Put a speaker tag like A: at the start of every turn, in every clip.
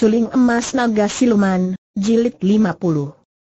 A: Suling Emas Naga Siluman, Jilid 50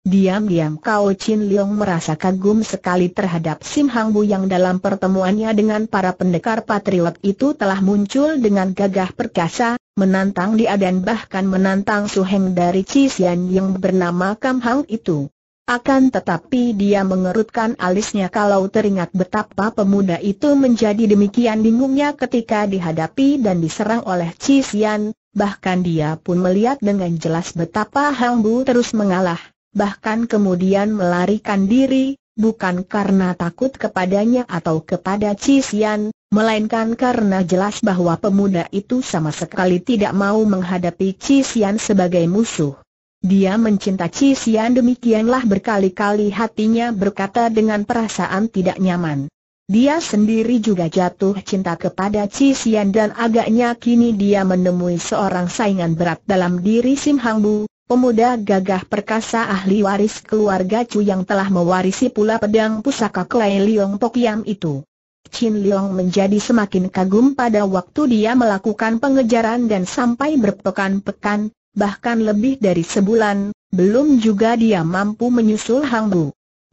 A: Diam-diam Kao Chin Leong merasa kagum sekali terhadap Sim Hang Bu yang dalam pertemuannya dengan para pendekar patriot itu telah muncul dengan gagah perkasa, menantang dia dan bahkan menantang Suheng dari Cisian yang bernama Kam Hang itu. Akan tetapi dia mengerutkan alisnya kalau teringat betapa pemuda itu menjadi demikian bingungnya ketika dihadapi dan diserang oleh Cisian, bahkan dia pun melihat dengan jelas betapa Hang Bu terus mengalah, bahkan kemudian melarikan diri, bukan karena takut kepadanya atau kepada Cisian, melainkan karena jelas bahwa pemuda itu sama sekali tidak mau menghadapi Cisian sebagai musuh. Dia mencinta Cisian demikianlah berkali-kali hatinya berkata dengan perasaan tidak nyaman. Dia sendiri juga jatuh cinta kepada Chi Xian dan agaknya kini dia menemui seorang saingan berat dalam diri Sim Hang Bu, pemuda gagah perkasa ahli waris keluarga Chu yang telah mewarisi pula pedang pusaka Kuei Liong Yam itu. Chin Leong menjadi semakin kagum pada waktu dia melakukan pengejaran dan sampai berpekan-pekan, bahkan lebih dari sebulan, belum juga dia mampu menyusul Hang Bu.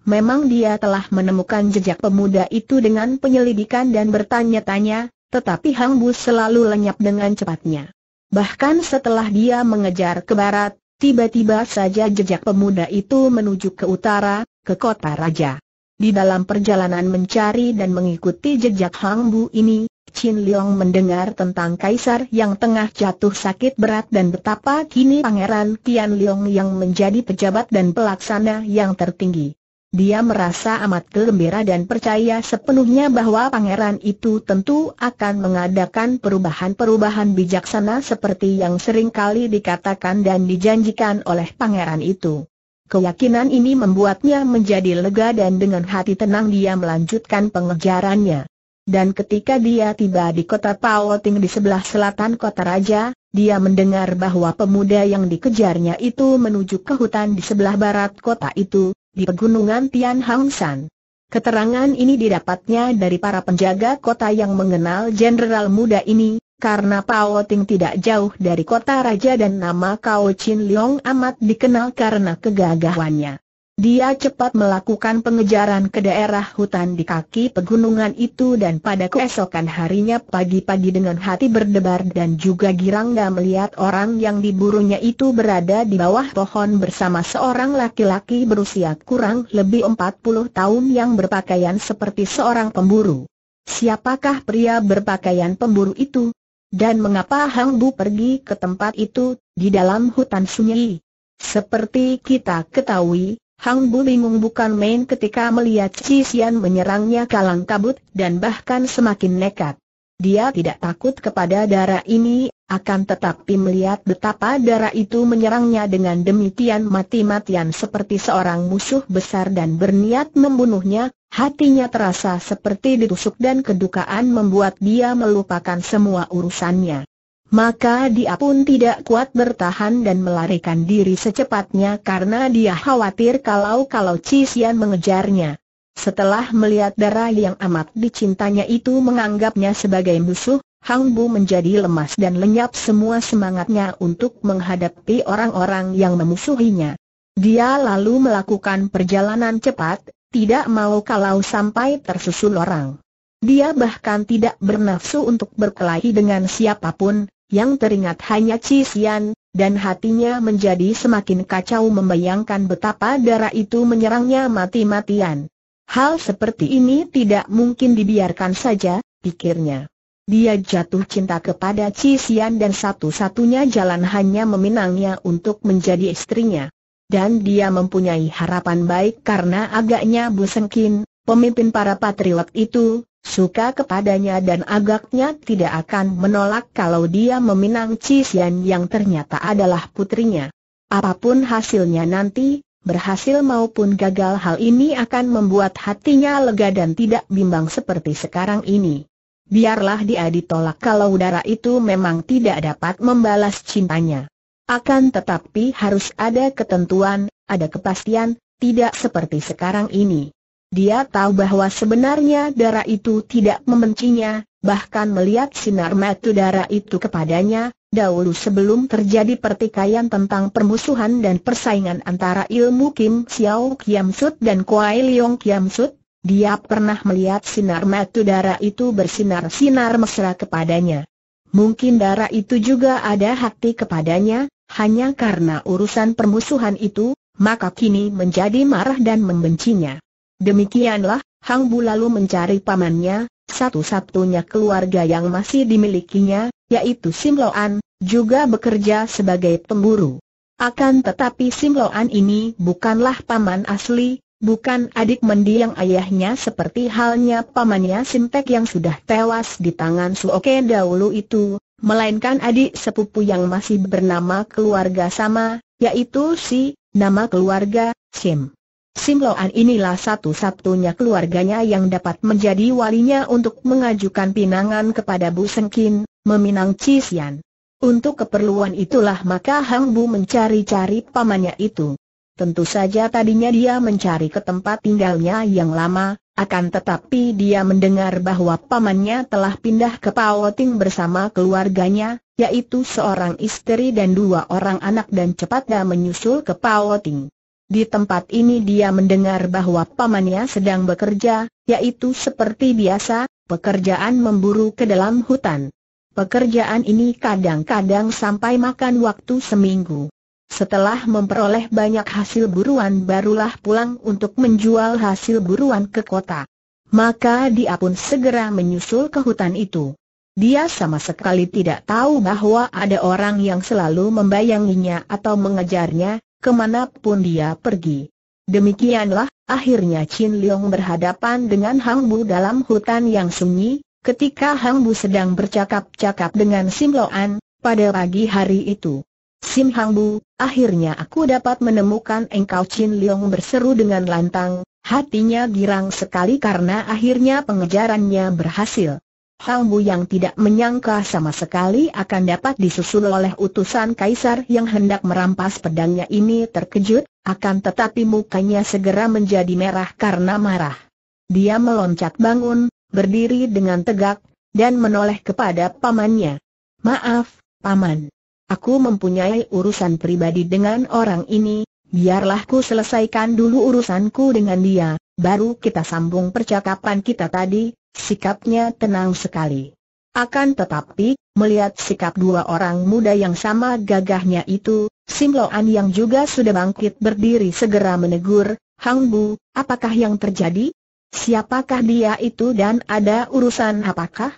A: Memang dia telah menemukan jejak pemuda itu dengan penyelidikan dan bertanya-tanya, tetapi Hang Bu selalu lenyap dengan cepatnya. Bahkan setelah dia mengejar ke barat, tiba-tiba saja jejak pemuda itu menuju ke utara, ke kota raja. Di dalam perjalanan mencari dan mengikuti jejak Hang Bu ini, Chin Leong mendengar tentang kaisar yang tengah jatuh sakit berat dan betapa kini pangeran Tian Leong yang menjadi pejabat dan pelaksana yang tertinggi. Dia merasa amat gembira dan percaya sepenuhnya bahwa pangeran itu tentu akan mengadakan perubahan-perubahan bijaksana seperti yang sering kali dikatakan dan dijanjikan oleh pangeran itu. Keyakinan ini membuatnya menjadi lega dan dengan hati tenang dia melanjutkan pengejarannya. Dan ketika dia tiba di kota Paoting di sebelah selatan kota Raja, dia mendengar bahwa pemuda yang dikejarnya itu menuju ke hutan di sebelah barat kota itu, di pegunungan Tian Hang San. Keterangan ini didapatnya dari para penjaga kota yang mengenal jenderal muda ini, karena Pao Ting tidak jauh dari kota raja dan nama Kao Chin Leong amat dikenal karena kegagahannya. Dia cepat melakukan pengejaran ke daerah hutan di kaki pegunungan itu dan pada keesokan harinya pagi-pagi dengan hati berdebar dan juga girang dia melihat orang yang diburunya itu berada di bawah pohon bersama seorang laki-laki berusia kurang lebih 40 tahun yang berpakaian seperti seorang pemburu. Siapakah pria berpakaian pemburu itu? Dan mengapa Hang Bu pergi ke tempat itu, di dalam hutan sunyi? Seperti kita ketahui, Hang Bu bingung bukan main ketika melihat Cisian menyerangnya kalang kabut dan bahkan semakin nekat. Dia tidak takut kepada darah ini, akan tetapi melihat betapa darah itu menyerangnya dengan demikian mati-matian seperti seorang musuh besar dan berniat membunuhnya, hatinya terasa seperti ditusuk dan kedukaan membuat dia melupakan semua urusannya. Maka dia pun tidak kuat bertahan dan melarikan diri secepatnya karena dia khawatir kalau-kalau Cisian mengejarnya. Setelah melihat darah yang amat dicintanya itu menganggapnya sebagai musuh, Hang Bu menjadi lemas dan lenyap semua semangatnya untuk menghadapi orang-orang yang memusuhinya. Dia lalu melakukan perjalanan cepat, tidak mau kalau sampai tersusul orang. Dia bahkan tidak bernafsu untuk berkelahi dengan siapapun, yang teringat hanya Cisian, dan hatinya menjadi semakin kacau membayangkan betapa darah itu menyerangnya mati-matian. Hal seperti ini tidak mungkin dibiarkan saja, pikirnya. Dia jatuh cinta kepada Cisian dan satu-satunya jalan hanya meminangnya untuk menjadi istrinya. Dan dia mempunyai harapan baik karena agaknya Bu Sengkin, pemimpin para patriot itu, suka kepadanya dan agaknya tidak akan menolak kalau dia meminang Cisian yang ternyata adalah putrinya. Apapun hasilnya nanti, berhasil maupun gagal hal ini akan membuat hatinya lega dan tidak bimbang seperti sekarang ini. Biarlah dia ditolak kalau udara itu memang tidak dapat membalas cintanya. Akan tetapi harus ada ketentuan, ada kepastian, tidak seperti sekarang ini. Dia tahu bahwa sebenarnya darah itu tidak membencinya, bahkan melihat sinar mata darah itu kepadanya, dahulu sebelum terjadi pertikaian tentang permusuhan dan persaingan antara ilmu Kim Xiao Kiam Sut dan Kuai Liong Kiam Sut, dia pernah melihat sinar mata darah itu bersinar-sinar mesra kepadanya. Mungkin darah itu juga ada hati kepadanya, hanya karena urusan permusuhan itu, maka kini menjadi marah dan membencinya. Demikianlah, Hang Bu lalu mencari pamannya, satu-satunya keluarga yang masih dimilikinya, yaitu Sim Loan, juga bekerja sebagai pemburu. Akan tetapi Sim Loan ini bukanlah paman asli, bukan adik mendiang ayahnya seperti halnya pamannya Sintek yang sudah tewas di tangan Oke dahulu itu, melainkan adik sepupu yang masih bernama keluarga sama, yaitu si, nama keluarga, Sim. Simloan inilah satu-satunya keluarganya yang dapat menjadi walinya untuk mengajukan pinangan kepada Bu Sengkin, meminang Cisian. Untuk keperluan itulah maka Hang Bu mencari-cari pamannya itu. Tentu saja tadinya dia mencari ke tempat tinggalnya yang lama, akan tetapi dia mendengar bahwa pamannya telah pindah ke Paoting bersama keluarganya, yaitu seorang istri dan dua orang anak dan cepatnya menyusul ke Paoting. Di tempat ini dia mendengar bahwa pamannya sedang bekerja, yaitu seperti biasa, pekerjaan memburu ke dalam hutan. Pekerjaan ini kadang-kadang sampai makan waktu seminggu. Setelah memperoleh banyak hasil buruan barulah pulang untuk menjual hasil buruan ke kota. Maka dia pun segera menyusul ke hutan itu. Dia sama sekali tidak tahu bahwa ada orang yang selalu membayanginya atau mengejarnya, kemanapun dia pergi. Demikianlah, akhirnya Chin Leong berhadapan dengan Hang Bu dalam hutan yang sunyi, ketika Hang Bu sedang bercakap-cakap dengan Sim Loan, pada pagi hari itu. Sim Hang Bu, akhirnya aku dapat menemukan engkau Chin Leong berseru dengan lantang, hatinya girang sekali karena akhirnya pengejarannya berhasil. Hambu yang tidak menyangka sama sekali akan dapat disusul oleh utusan kaisar yang hendak merampas pedangnya ini terkejut, akan tetapi mukanya segera menjadi merah karena marah. Dia meloncat bangun, berdiri dengan tegak, dan menoleh kepada pamannya. Maaf, paman. Aku mempunyai urusan pribadi dengan orang ini, biarlah ku selesaikan dulu urusanku dengan dia, baru kita sambung percakapan kita tadi, sikapnya tenang sekali. Akan tetapi, melihat sikap dua orang muda yang sama gagahnya itu, Simloan yang juga sudah bangkit berdiri segera menegur, Hang Bu, apakah yang terjadi? Siapakah dia itu dan ada urusan apakah?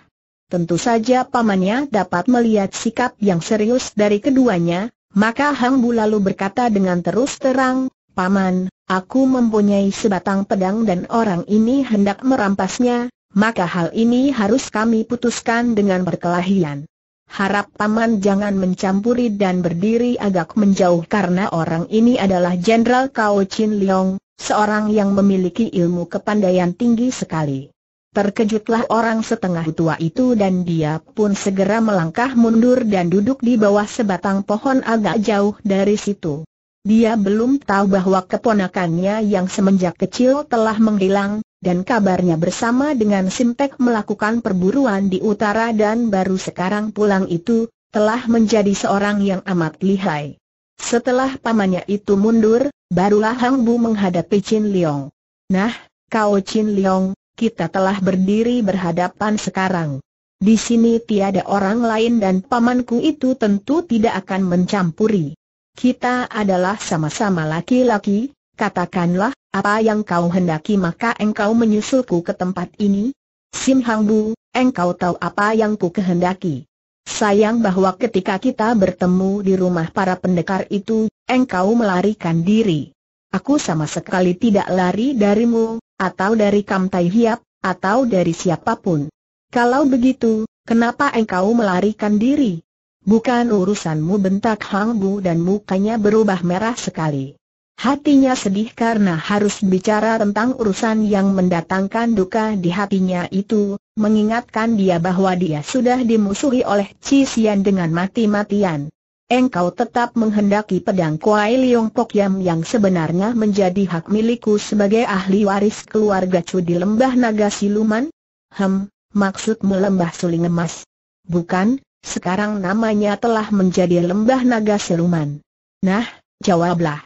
A: Tentu saja pamannya dapat melihat sikap yang serius dari keduanya, maka Hang Bu lalu berkata dengan terus terang, Paman, aku mempunyai sebatang pedang dan orang ini hendak merampasnya, maka hal ini harus kami putuskan dengan perkelahian. Harap Paman jangan mencampuri dan berdiri agak menjauh karena orang ini adalah Jenderal Kao Chin Leong, seorang yang memiliki ilmu kepandaian tinggi sekali. Terkejutlah orang setengah tua itu dan dia pun segera melangkah mundur dan duduk di bawah sebatang pohon agak jauh dari situ. Dia belum tahu bahwa keponakannya yang semenjak kecil telah menghilang, dan kabarnya bersama dengan Simtek melakukan perburuan di utara dan baru sekarang pulang itu, telah menjadi seorang yang amat lihai. Setelah pamannya itu mundur, barulah Hang Bu menghadapi Chin Leong. Nah, kau Chin Leong, kita telah berdiri berhadapan sekarang. Di sini tiada orang lain dan pamanku itu tentu tidak akan mencampuri. Kita adalah sama-sama laki-laki, katakanlah, apa yang kau hendaki maka engkau menyusulku ke tempat ini? Sim Hang Bu, engkau tahu apa yang ku kehendaki. Sayang bahwa ketika kita bertemu di rumah para pendekar itu, engkau melarikan diri. Aku sama sekali tidak lari darimu, atau dari Kam Tai Hiap, atau dari siapapun. Kalau begitu, kenapa engkau melarikan diri? Bukan urusanmu bentak Hang Bu dan mukanya berubah merah sekali. Hatinya sedih karena harus bicara tentang urusan yang mendatangkan duka di hatinya itu, mengingatkan dia bahwa dia sudah dimusuhi oleh Chi Xian dengan mati-matian. Engkau tetap menghendaki pedang Kuai Liong Pok Yam yang sebenarnya menjadi hak milikku sebagai ahli waris keluarga Chu di lembah naga siluman? Hem, maksudmu lembah suling emas? Bukan, sekarang namanya telah menjadi lembah naga siluman. Nah, jawablah.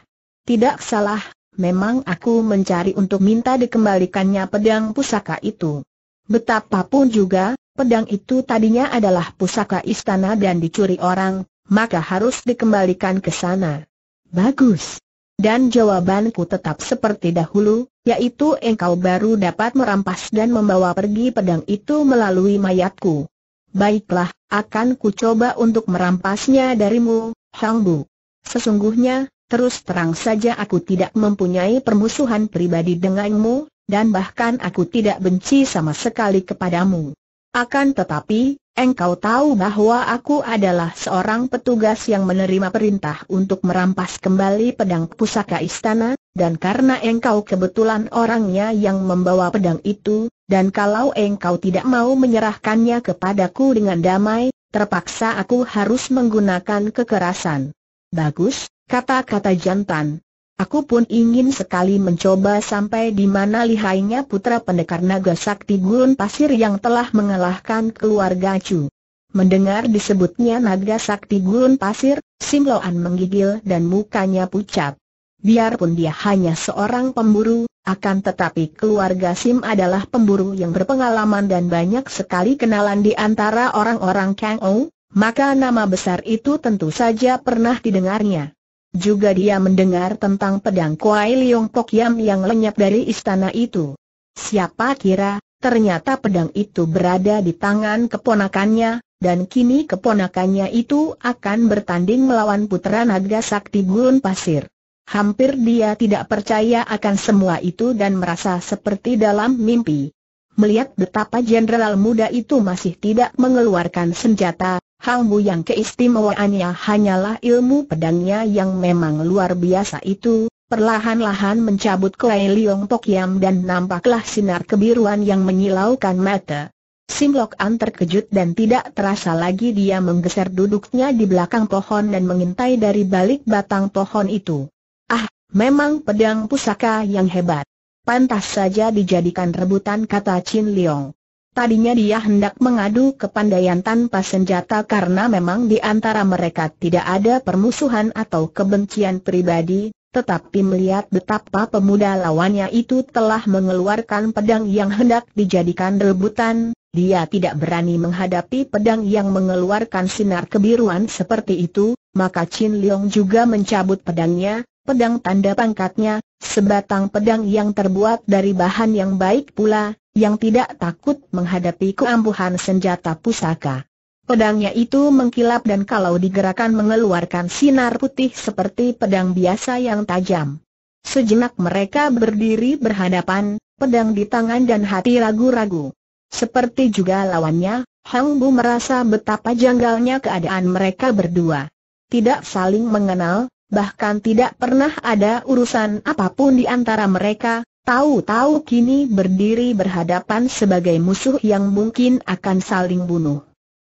A: Tidak salah, memang aku mencari untuk minta dikembalikannya pedang pusaka itu. Betapapun juga, pedang itu tadinya adalah pusaka istana dan dicuri orang, maka harus dikembalikan ke sana. Bagus. Dan jawabanku tetap seperti dahulu, yaitu engkau baru dapat merampas dan membawa pergi pedang itu melalui mayatku. Baiklah, akan ku coba untuk merampasnya darimu, Hang Bu. Sesungguhnya, terus terang saja aku tidak mempunyai permusuhan pribadi denganmu, dan bahkan aku tidak benci sama sekali kepadamu. Akan tetapi, engkau tahu bahwa aku adalah seorang petugas yang menerima perintah untuk merampas kembali pedang pusaka istana, dan karena engkau kebetulan orangnya yang membawa pedang itu, dan kalau engkau tidak mau menyerahkannya kepadaku dengan damai, terpaksa aku harus menggunakan kekerasan. Bagus, kata-kata jantan. Aku pun ingin sekali mencoba sampai di mana lihainya putra pendekar naga sakti gurun pasir yang telah mengalahkan keluarga Chu. Mendengar disebutnya naga sakti gurun pasir, Simloan menggigil dan mukanya pucat. Biarpun dia hanya seorang pemburu, akan tetapi keluarga Sim adalah pemburu yang berpengalaman dan banyak sekali kenalan di antara orang-orang Kang Ou, maka nama besar itu tentu saja pernah didengarnya. Juga dia mendengar tentang pedang Kuai Liong Pok Yam yang lenyap dari istana itu. Siapa kira, ternyata pedang itu berada di tangan keponakannya, dan kini keponakannya itu akan bertanding melawan putra naga sakti gurun pasir. Hampir dia tidak percaya akan semua itu dan merasa seperti dalam mimpi. Melihat betapa jenderal muda itu masih tidak mengeluarkan senjata, halmu yang keistimewaannya hanyalah ilmu pedangnya yang memang luar biasa itu, perlahan-lahan mencabut kue Liong Pok dan nampaklah sinar kebiruan yang menyilaukan mata. Simlok An terkejut dan tidak terasa lagi dia menggeser duduknya di belakang pohon dan mengintai dari balik batang pohon itu. Ah, memang pedang pusaka yang hebat. Pantas saja dijadikan rebutan kata Chin Leong. Tadinya dia hendak mengadu kepandaian tanpa senjata karena memang di antara mereka tidak ada permusuhan atau kebencian pribadi, tetapi melihat betapa pemuda lawannya itu telah mengeluarkan pedang yang hendak dijadikan rebutan, dia tidak berani menghadapi pedang yang mengeluarkan sinar kebiruan seperti itu, maka Chin Leong juga mencabut pedangnya, pedang tanda pangkatnya, sebatang pedang yang terbuat dari bahan yang baik pula, yang tidak takut menghadapi keampuhan senjata pusaka. Pedangnya itu mengkilap dan kalau digerakkan mengeluarkan sinar putih seperti pedang biasa yang tajam. Sejenak mereka berdiri berhadapan, pedang di tangan dan hati ragu-ragu. Seperti juga lawannya, Hang Bu merasa betapa janggalnya keadaan mereka berdua. Tidak saling mengenal, bahkan tidak pernah ada urusan apapun di antara mereka, tahu-tahu kini berdiri berhadapan sebagai musuh yang mungkin akan saling bunuh.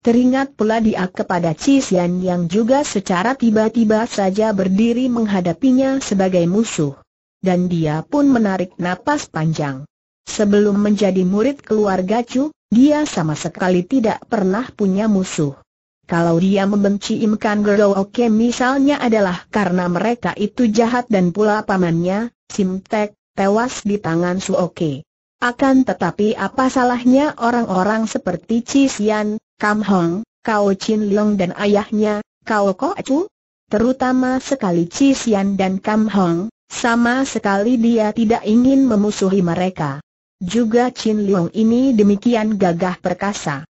A: Teringat pula dia kepada Cisian yang juga secara tiba-tiba saja berdiri menghadapinya sebagai musuh. Dan dia pun menarik napas panjang. Sebelum menjadi murid keluarga Chu, dia sama sekali tidak pernah punya musuh. Kalau dia membenci imkan Kan Gero Oke misalnya adalah karena mereka itu jahat dan pula pamannya, Simtek, tewas di tangan Su Oke. Akan tetapi apa salahnya orang-orang seperti Chi Xian, Kam Hong, Kao Chin Leong dan ayahnya, Kao Ko Chu? Terutama sekali Chi Xian dan Kam Hong, sama sekali dia tidak ingin memusuhi mereka. Juga Chin Leong ini demikian gagah perkasa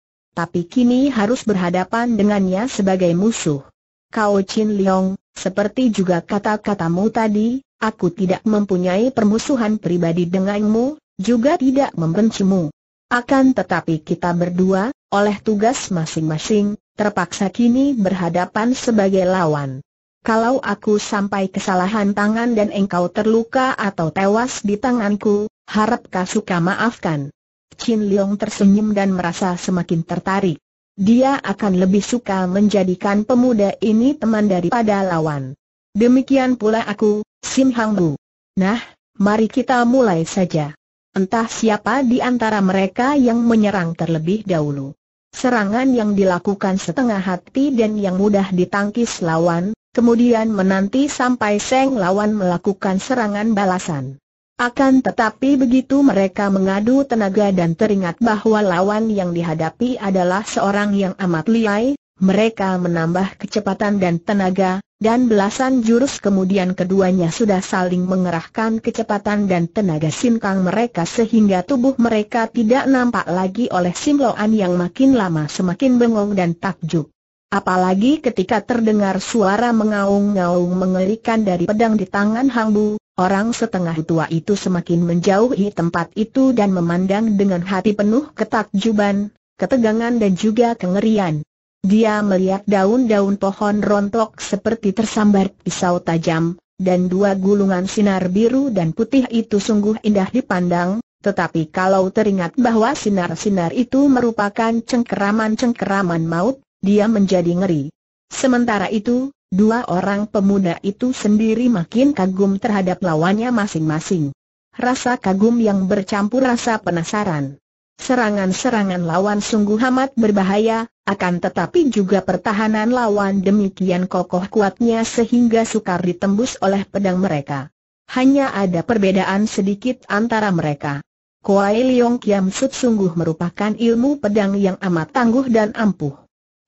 A: tapi kini harus berhadapan dengannya sebagai musuh. Kau Chin Leong, seperti juga kata-katamu tadi, aku tidak mempunyai permusuhan pribadi denganmu, juga tidak membencimu. Akan tetapi kita berdua, oleh tugas masing-masing, terpaksa kini berhadapan sebagai lawan. Kalau aku sampai kesalahan tangan dan engkau terluka atau tewas di tanganku, harap kau suka maafkan. Chin Leong tersenyum dan merasa semakin tertarik. Dia akan lebih suka menjadikan pemuda ini teman daripada lawan. Demikian pula aku, Sim Hang Bu. Nah, mari kita mulai saja. Entah siapa di antara mereka yang menyerang terlebih dahulu. Serangan yang dilakukan setengah hati dan yang mudah ditangkis lawan, kemudian menanti sampai seng lawan melakukan serangan balasan. Akan tetapi begitu mereka mengadu tenaga dan teringat bahwa lawan yang dihadapi adalah seorang yang amat liai, mereka menambah kecepatan dan tenaga, dan belasan jurus kemudian keduanya sudah saling mengerahkan kecepatan dan tenaga sinkang mereka sehingga tubuh mereka tidak nampak lagi oleh Simloan yang makin lama semakin bengong dan takjub. Apalagi ketika terdengar suara mengaung-ngaung mengerikan dari pedang di tangan Hangbu, Orang setengah tua itu semakin menjauhi tempat itu dan memandang dengan hati penuh ketakjuban, ketegangan dan juga kengerian. Dia melihat daun-daun pohon rontok seperti tersambar pisau tajam, dan dua gulungan sinar biru dan putih itu sungguh indah dipandang, tetapi kalau teringat bahwa sinar-sinar itu merupakan cengkeraman-cengkeraman maut, dia menjadi ngeri. Sementara itu, Dua orang pemuda itu sendiri makin kagum terhadap lawannya masing-masing. Rasa kagum yang bercampur rasa penasaran. Serangan-serangan lawan sungguh amat berbahaya, akan tetapi juga pertahanan lawan demikian kokoh kuatnya sehingga sukar ditembus oleh pedang mereka. Hanya ada perbedaan sedikit antara mereka. Kuai Leong Kiam Sut sungguh merupakan ilmu pedang yang amat tangguh dan ampuh.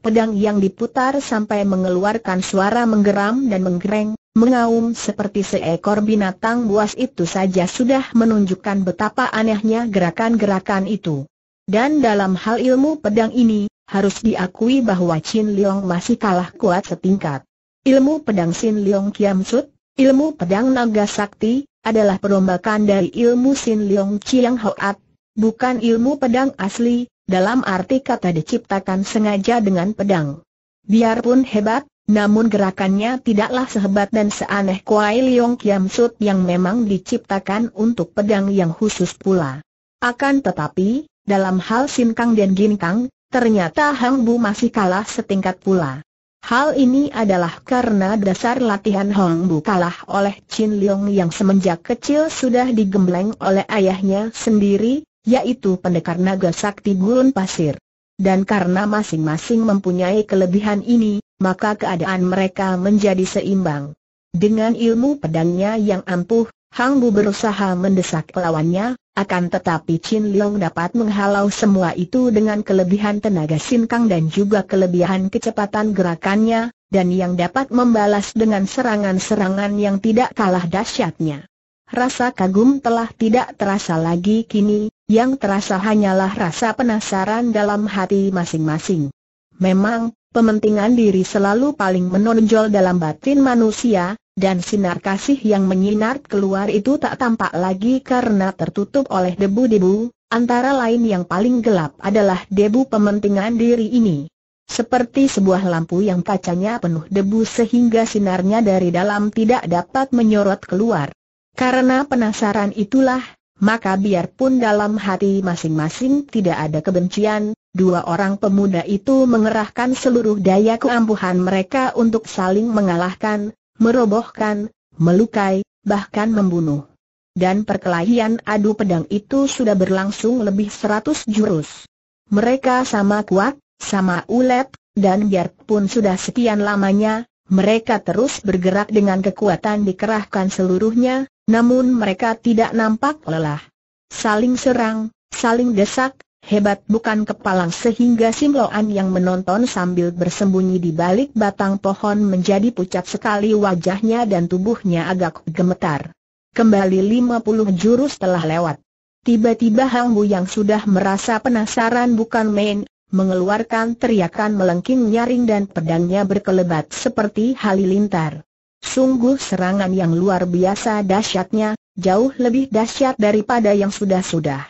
A: Pedang yang diputar sampai mengeluarkan suara menggeram dan menggereng, mengaum seperti seekor binatang buas itu saja sudah menunjukkan betapa anehnya gerakan-gerakan itu. Dan dalam hal ilmu pedang ini, harus diakui bahwa Chin Leong masih kalah kuat setingkat. Ilmu pedang Sin Leong Kiam Sut, ilmu pedang naga sakti, adalah perombakan dari ilmu Sin Leong Chiang Hoat, bukan ilmu pedang asli, dalam arti kata diciptakan sengaja dengan pedang. Biarpun hebat, namun gerakannya tidaklah sehebat dan seaneh Kuai Liong Kiam Sut yang memang diciptakan untuk pedang yang khusus pula. Akan tetapi, dalam hal Sin Kang dan Gin Kang, ternyata Hang Bu masih kalah setingkat pula. Hal ini adalah karena dasar latihan Hong Bu kalah oleh Chin Leong yang semenjak kecil sudah digembleng oleh ayahnya sendiri, yaitu pendekar naga sakti gurun pasir. Dan karena masing-masing mempunyai kelebihan ini, maka keadaan mereka menjadi seimbang. Dengan ilmu pedangnya yang ampuh, Hang Bu berusaha mendesak lawannya, akan tetapi Chin Leong dapat menghalau semua itu dengan kelebihan tenaga sinkang dan juga kelebihan kecepatan gerakannya, dan yang dapat membalas dengan serangan-serangan yang tidak kalah dahsyatnya. Rasa kagum telah tidak terasa lagi kini, yang terasa hanyalah rasa penasaran dalam hati masing-masing. Memang, pementingan diri selalu paling menonjol dalam batin manusia, dan sinar kasih yang menyinar keluar itu tak tampak lagi karena tertutup oleh debu-debu, antara lain yang paling gelap adalah debu pementingan diri ini. Seperti sebuah lampu yang kacanya penuh debu sehingga sinarnya dari dalam tidak dapat menyorot keluar. Karena penasaran itulah, maka biarpun dalam hati masing-masing tidak ada kebencian, dua orang pemuda itu mengerahkan seluruh daya keampuhan mereka untuk saling mengalahkan, merobohkan, melukai, bahkan membunuh. Dan perkelahian adu pedang itu sudah berlangsung lebih seratus jurus. Mereka sama kuat, sama ulet, dan biarpun sudah sekian lamanya, mereka terus bergerak dengan kekuatan dikerahkan seluruhnya, namun mereka tidak nampak lelah. Saling serang, saling desak, hebat bukan kepalang sehingga Simloan yang menonton sambil bersembunyi di balik batang pohon menjadi pucat sekali wajahnya dan tubuhnya agak gemetar. Kembali 50 jurus telah lewat. Tiba-tiba Hang Bu yang sudah merasa penasaran bukan main, mengeluarkan teriakan melengking nyaring dan pedangnya berkelebat seperti halilintar. Sungguh serangan yang luar biasa dahsyatnya, jauh lebih dahsyat daripada yang sudah-sudah.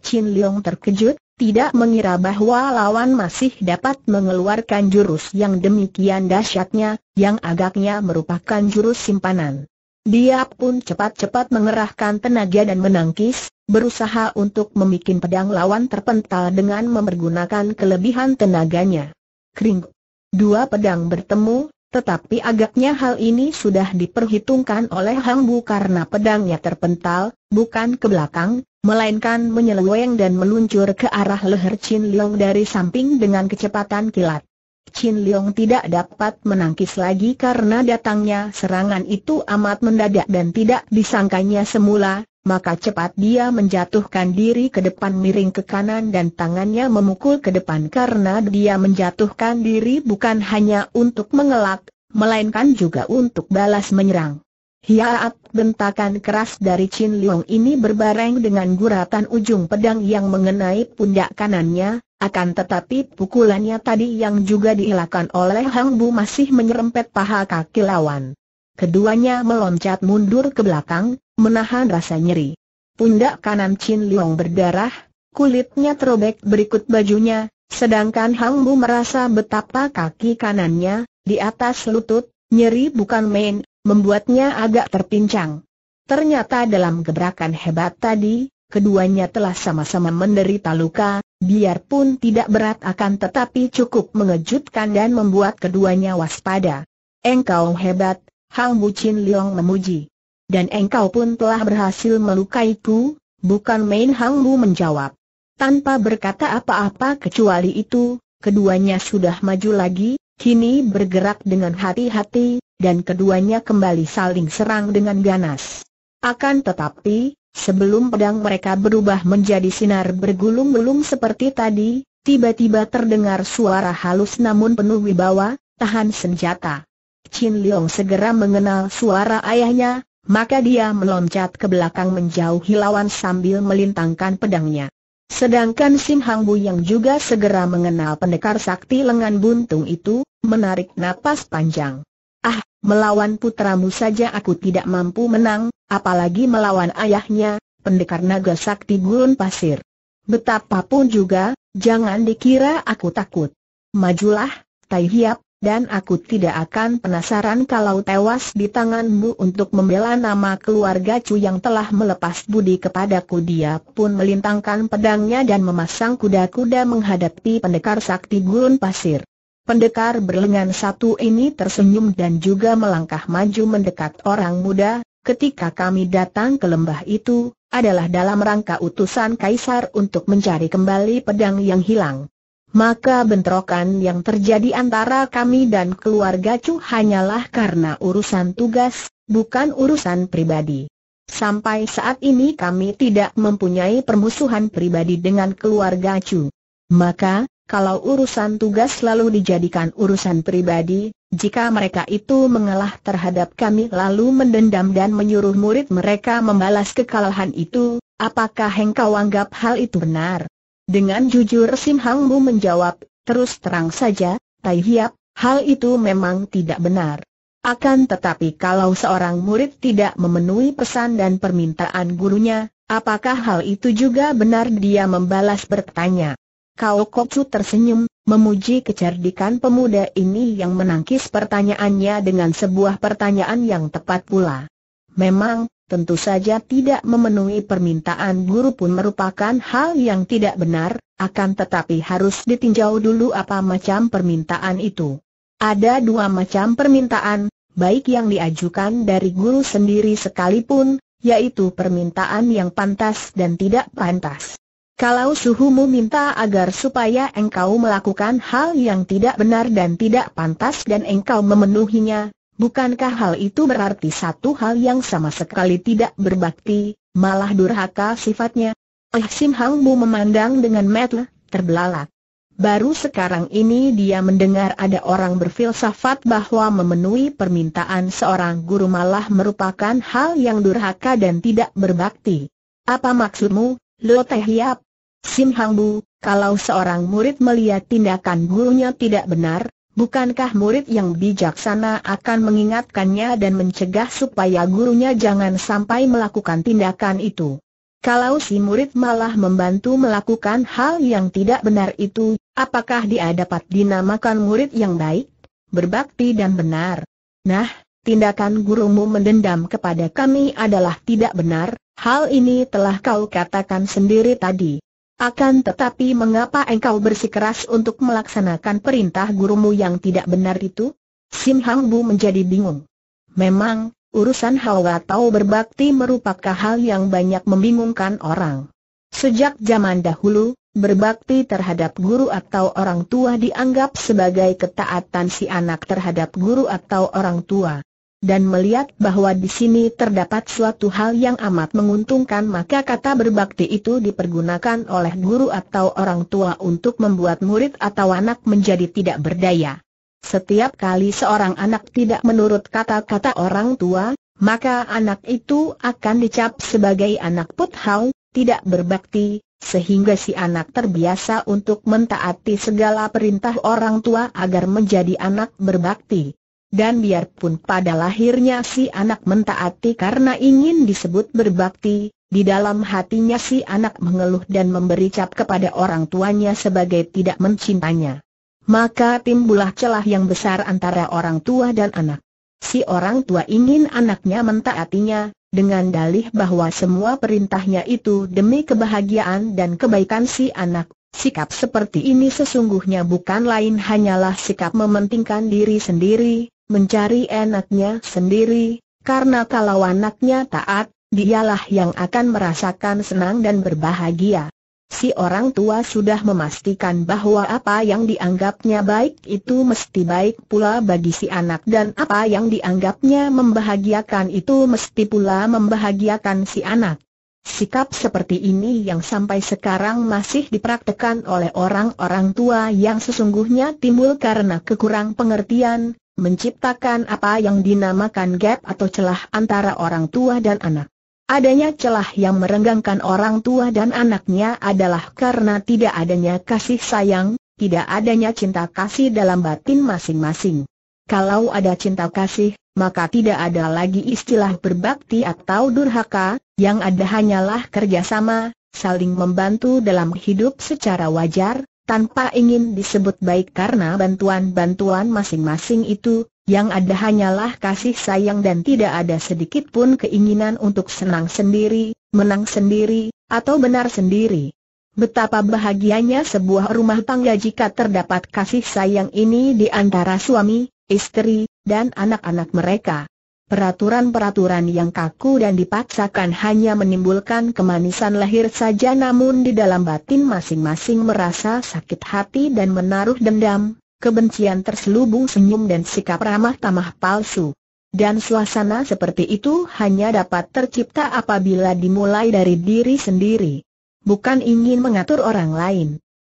A: Chin Leong terkejut, tidak mengira bahwa lawan masih dapat mengeluarkan jurus yang demikian dahsyatnya, yang agaknya merupakan jurus simpanan. Dia pun cepat-cepat mengerahkan tenaga dan menangkis, berusaha untuk membuat pedang lawan terpental dengan memergunakan kelebihan tenaganya. Kring. Dua pedang bertemu, tetapi agaknya hal ini sudah diperhitungkan oleh Hang Bu karena pedangnya terpental, bukan ke belakang, melainkan menyeleweng dan meluncur ke arah leher Chin Leong dari samping dengan kecepatan kilat. Chin Leong tidak dapat menangkis lagi karena datangnya serangan itu amat mendadak dan tidak disangkanya semula, maka cepat dia menjatuhkan diri ke depan miring ke kanan dan tangannya memukul ke depan karena dia menjatuhkan diri bukan hanya untuk mengelak, melainkan juga untuk balas menyerang. Hiaat bentakan keras dari Chin Leong ini berbareng dengan guratan ujung pedang yang mengenai pundak kanannya, akan tetapi pukulannya tadi yang juga dielakkan oleh Hang Bu masih menyerempet paha kaki lawan. Keduanya meloncat mundur ke belakang, menahan rasa nyeri. Pundak kanan Chin Leong berdarah, kulitnya terobek berikut bajunya, sedangkan Hang Bu merasa betapa kaki kanannya, di atas lutut, nyeri bukan main, membuatnya agak terpincang. Ternyata dalam gebrakan hebat tadi, keduanya telah sama-sama menderita luka, biarpun tidak berat akan tetapi cukup mengejutkan dan membuat keduanya waspada. Engkau hebat, Hang Bu Chin Leong memuji. Dan engkau pun telah berhasil melukaiku, bukan main hangmu menjawab. Tanpa berkata apa-apa kecuali itu, keduanya sudah maju lagi, kini bergerak dengan hati-hati, dan keduanya kembali saling serang dengan ganas. Akan tetapi, sebelum pedang mereka berubah menjadi sinar bergulung-gulung seperti tadi, tiba-tiba terdengar suara halus namun penuh wibawa, tahan senjata. Chin Leong segera mengenal suara ayahnya, maka dia meloncat ke belakang menjauhi lawan sambil melintangkan pedangnya. Sedangkan Sim Hang Bu yang juga segera mengenal pendekar sakti lengan buntung itu, menarik napas panjang. Ah, melawan putramu saja aku tidak mampu menang, apalagi melawan ayahnya, pendekar naga sakti gurun pasir. Betapapun juga, jangan dikira aku takut. Majulah, Tai Hiap, dan aku tidak akan penasaran kalau tewas di tanganmu untuk membela nama keluarga Chu yang telah melepas budi kepadaku. Dia pun melintangkan pedangnya dan memasang kuda-kuda menghadapi pendekar sakti gurun pasir. Pendekar berlengan satu ini tersenyum dan juga melangkah maju mendekat orang muda, ketika kami datang ke lembah itu, adalah dalam rangka utusan kaisar untuk mencari kembali pedang yang hilang maka bentrokan yang terjadi antara kami dan keluarga Chu hanyalah karena urusan tugas, bukan urusan pribadi. Sampai saat ini kami tidak mempunyai permusuhan pribadi dengan keluarga Chu. Maka, kalau urusan tugas selalu dijadikan urusan pribadi, jika mereka itu mengalah terhadap kami lalu mendendam dan menyuruh murid mereka membalas kekalahan itu, apakah engkau anggap hal itu benar? Dengan jujur Sim Hang Bu menjawab, terus terang saja, Tai Hiap, hal itu memang tidak benar. Akan tetapi kalau seorang murid tidak memenuhi pesan dan permintaan gurunya, apakah hal itu juga benar dia membalas bertanya. Kau Chu tersenyum, memuji kecerdikan pemuda ini yang menangkis pertanyaannya dengan sebuah pertanyaan yang tepat pula. Memang, tentu saja tidak memenuhi permintaan guru pun merupakan hal yang tidak benar, akan tetapi harus ditinjau dulu apa macam permintaan itu. Ada dua macam permintaan, baik yang diajukan dari guru sendiri sekalipun, yaitu permintaan yang pantas dan tidak pantas. Kalau suhumu minta agar supaya engkau melakukan hal yang tidak benar dan tidak pantas dan engkau memenuhinya, Bukankah hal itu berarti satu hal yang sama sekali tidak berbakti, malah durhaka sifatnya? Eh Sim Hang Bu memandang dengan metel, terbelalak. Baru sekarang ini dia mendengar ada orang berfilsafat bahwa memenuhi permintaan seorang guru malah merupakan hal yang durhaka dan tidak berbakti. Apa maksudmu, Lo Teh Yap? Sim Hang Bu, kalau seorang murid melihat tindakan gurunya tidak benar, Bukankah murid yang bijaksana akan mengingatkannya dan mencegah supaya gurunya jangan sampai melakukan tindakan itu? Kalau si murid malah membantu melakukan hal yang tidak benar itu, apakah dia dapat dinamakan murid yang baik, berbakti dan benar? Nah, tindakan gurumu mendendam kepada kami adalah tidak benar, hal ini telah kau katakan sendiri tadi. Akan tetapi mengapa engkau bersikeras untuk melaksanakan perintah gurumu yang tidak benar itu? Sim Hang Bu menjadi bingung. Memang, urusan hawa atau berbakti merupakan hal yang banyak membingungkan orang. Sejak zaman dahulu, berbakti terhadap guru atau orang tua dianggap sebagai ketaatan si anak terhadap guru atau orang tua dan melihat bahwa di sini terdapat suatu hal yang amat menguntungkan maka kata berbakti itu dipergunakan oleh guru atau orang tua untuk membuat murid atau anak menjadi tidak berdaya. Setiap kali seorang anak tidak menurut kata-kata orang tua, maka anak itu akan dicap sebagai anak puthal, tidak berbakti, sehingga si anak terbiasa untuk mentaati segala perintah orang tua agar menjadi anak berbakti. Dan biarpun pada lahirnya si anak mentaati karena ingin disebut berbakti, di dalam hatinya si anak mengeluh dan memberi cap kepada orang tuanya sebagai tidak mencintainya. Maka timbulah celah yang besar antara orang tua dan anak. Si orang tua ingin anaknya mentaatinya, dengan dalih bahwa semua perintahnya itu demi kebahagiaan dan kebaikan si anak. Sikap seperti ini sesungguhnya bukan lain hanyalah sikap mementingkan diri sendiri, mencari enaknya sendiri, karena kalau anaknya taat, dialah yang akan merasakan senang dan berbahagia. Si orang tua sudah memastikan bahwa apa yang dianggapnya baik itu mesti baik pula bagi si anak dan apa yang dianggapnya membahagiakan itu mesti pula membahagiakan si anak. Sikap seperti ini yang sampai sekarang masih dipraktekan oleh orang-orang tua yang sesungguhnya timbul karena kekurang pengertian, menciptakan apa yang dinamakan gap atau celah antara orang tua dan anak. Adanya celah yang merenggangkan orang tua dan anaknya adalah karena tidak adanya kasih sayang, tidak adanya cinta kasih dalam batin masing-masing. Kalau ada cinta kasih, maka tidak ada lagi istilah berbakti atau durhaka, yang ada hanyalah kerjasama, saling membantu dalam hidup secara wajar, tanpa ingin disebut baik karena bantuan-bantuan masing-masing itu, yang ada hanyalah kasih sayang dan tidak ada sedikit pun keinginan untuk senang sendiri, menang sendiri, atau benar sendiri. Betapa bahagianya sebuah rumah tangga jika terdapat kasih sayang ini di antara suami, istri, dan anak-anak mereka. Peraturan-peraturan yang kaku dan dipaksakan hanya menimbulkan kemanisan lahir saja namun di dalam batin masing-masing merasa sakit hati dan menaruh dendam, kebencian terselubung senyum dan sikap ramah tamah palsu. Dan suasana seperti itu hanya dapat tercipta apabila dimulai dari diri sendiri. Bukan ingin mengatur orang lain.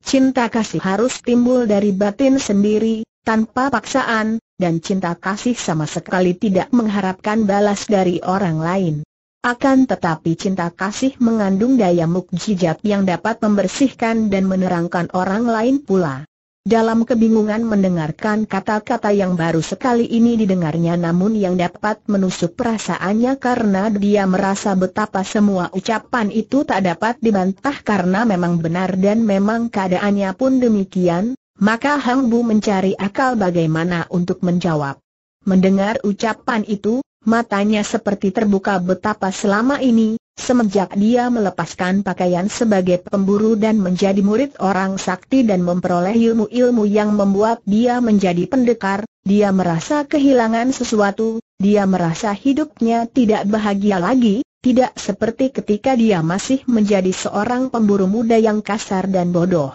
A: Cinta kasih harus timbul dari batin sendiri, tanpa paksaan, dan cinta kasih sama sekali tidak mengharapkan balas dari orang lain. Akan tetapi cinta kasih mengandung daya mukjizat yang dapat membersihkan dan menerangkan orang lain pula. Dalam kebingungan mendengarkan kata-kata yang baru sekali ini didengarnya namun yang dapat menusuk perasaannya karena dia merasa betapa semua ucapan itu tak dapat dibantah karena memang benar dan memang keadaannya pun demikian, maka Hang Bu mencari akal bagaimana untuk menjawab. Mendengar ucapan itu, matanya seperti terbuka betapa selama ini, semenjak dia melepaskan pakaian sebagai pemburu dan menjadi murid orang sakti dan memperoleh ilmu-ilmu yang membuat dia menjadi pendekar, dia merasa kehilangan sesuatu, dia merasa hidupnya tidak bahagia lagi, tidak seperti ketika dia masih menjadi seorang pemburu muda yang kasar dan bodoh.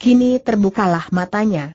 A: Kini terbukalah matanya.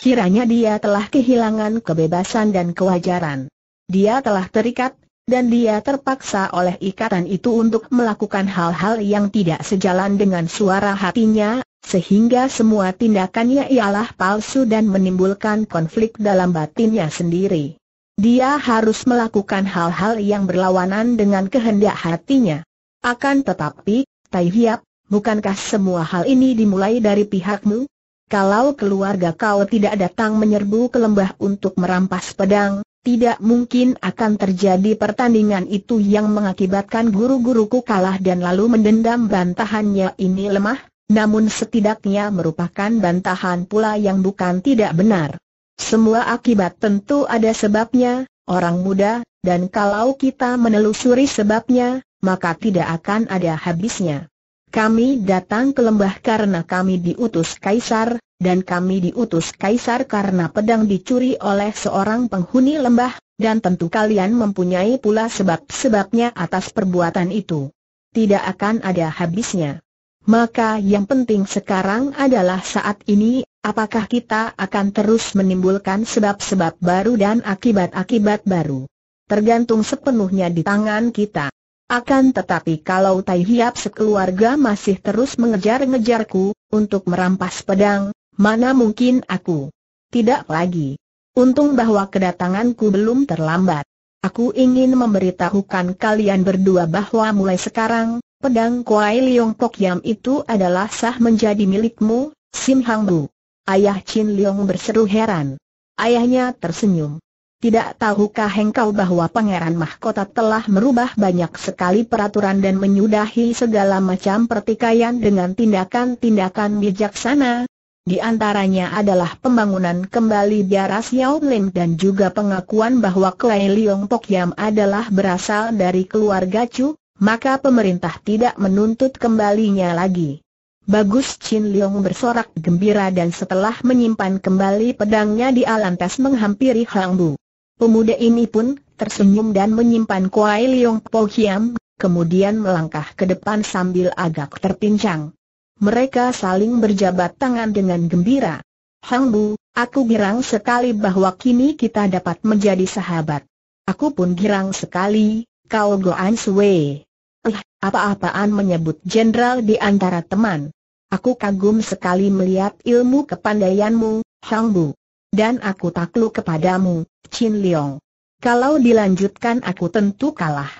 A: Kiranya dia telah kehilangan kebebasan dan kewajaran. Dia telah terikat, dan dia terpaksa oleh ikatan itu untuk melakukan hal-hal yang tidak sejalan dengan suara hatinya, sehingga semua tindakannya ialah palsu dan menimbulkan konflik dalam batinnya sendiri. Dia harus melakukan hal-hal yang berlawanan dengan kehendak hatinya. Akan tetapi, Tai Hiap, Bukankah semua hal ini dimulai dari pihakmu? Kalau keluarga kau tidak datang menyerbu ke lembah untuk merampas pedang, tidak mungkin akan terjadi pertandingan itu yang mengakibatkan guru-guruku kalah dan lalu mendendam bantahannya ini lemah, namun setidaknya merupakan bantahan pula yang bukan tidak benar. Semua akibat tentu ada sebabnya, orang muda, dan kalau kita menelusuri sebabnya, maka tidak akan ada habisnya. Kami datang ke lembah karena kami diutus kaisar, dan kami diutus kaisar karena pedang dicuri oleh seorang penghuni lembah, dan tentu kalian mempunyai pula sebab-sebabnya atas perbuatan itu. Tidak akan ada habisnya. Maka yang penting sekarang adalah saat ini, apakah kita akan terus menimbulkan sebab-sebab baru dan akibat-akibat baru. Tergantung sepenuhnya di tangan kita. Akan tetapi kalau Tai Hiap sekeluarga masih terus mengejar-ngejarku, untuk merampas pedang, mana mungkin aku? Tidak lagi. Untung bahwa kedatanganku belum terlambat. Aku ingin memberitahukan kalian berdua bahwa mulai sekarang, pedang Kuai Liong Pok Yam itu adalah sah menjadi milikmu, Sim Hang Bu. Ayah Chin Liong berseru heran. Ayahnya tersenyum. Tidak tahukah engkau bahwa Pangeran Mahkota telah merubah banyak sekali peraturan dan menyudahi segala macam pertikaian dengan tindakan-tindakan bijaksana? Di antaranya adalah pembangunan kembali biara Lin dan juga pengakuan bahwa Klai Liong Pok Yam adalah berasal dari keluarga Chu, maka pemerintah tidak menuntut kembalinya lagi. Bagus Chin Leong bersorak gembira dan setelah menyimpan kembali pedangnya di alantas menghampiri Hang Bu. Pemuda ini pun tersenyum dan menyimpan Kuai Leong Po Hiam, kemudian melangkah ke depan sambil agak terpincang. Mereka saling berjabat tangan dengan gembira. Hang Bu, aku girang sekali bahwa kini kita dapat menjadi sahabat. Aku pun girang sekali, kau Goan Sui. Eh, apa-apaan menyebut jenderal di antara teman. Aku kagum sekali melihat ilmu kepandaianmu, Hang Bu dan aku takluk kepadamu, Chin Leong. Kalau dilanjutkan aku tentu kalah.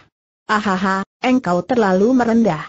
A: Ahaha, engkau terlalu merendah.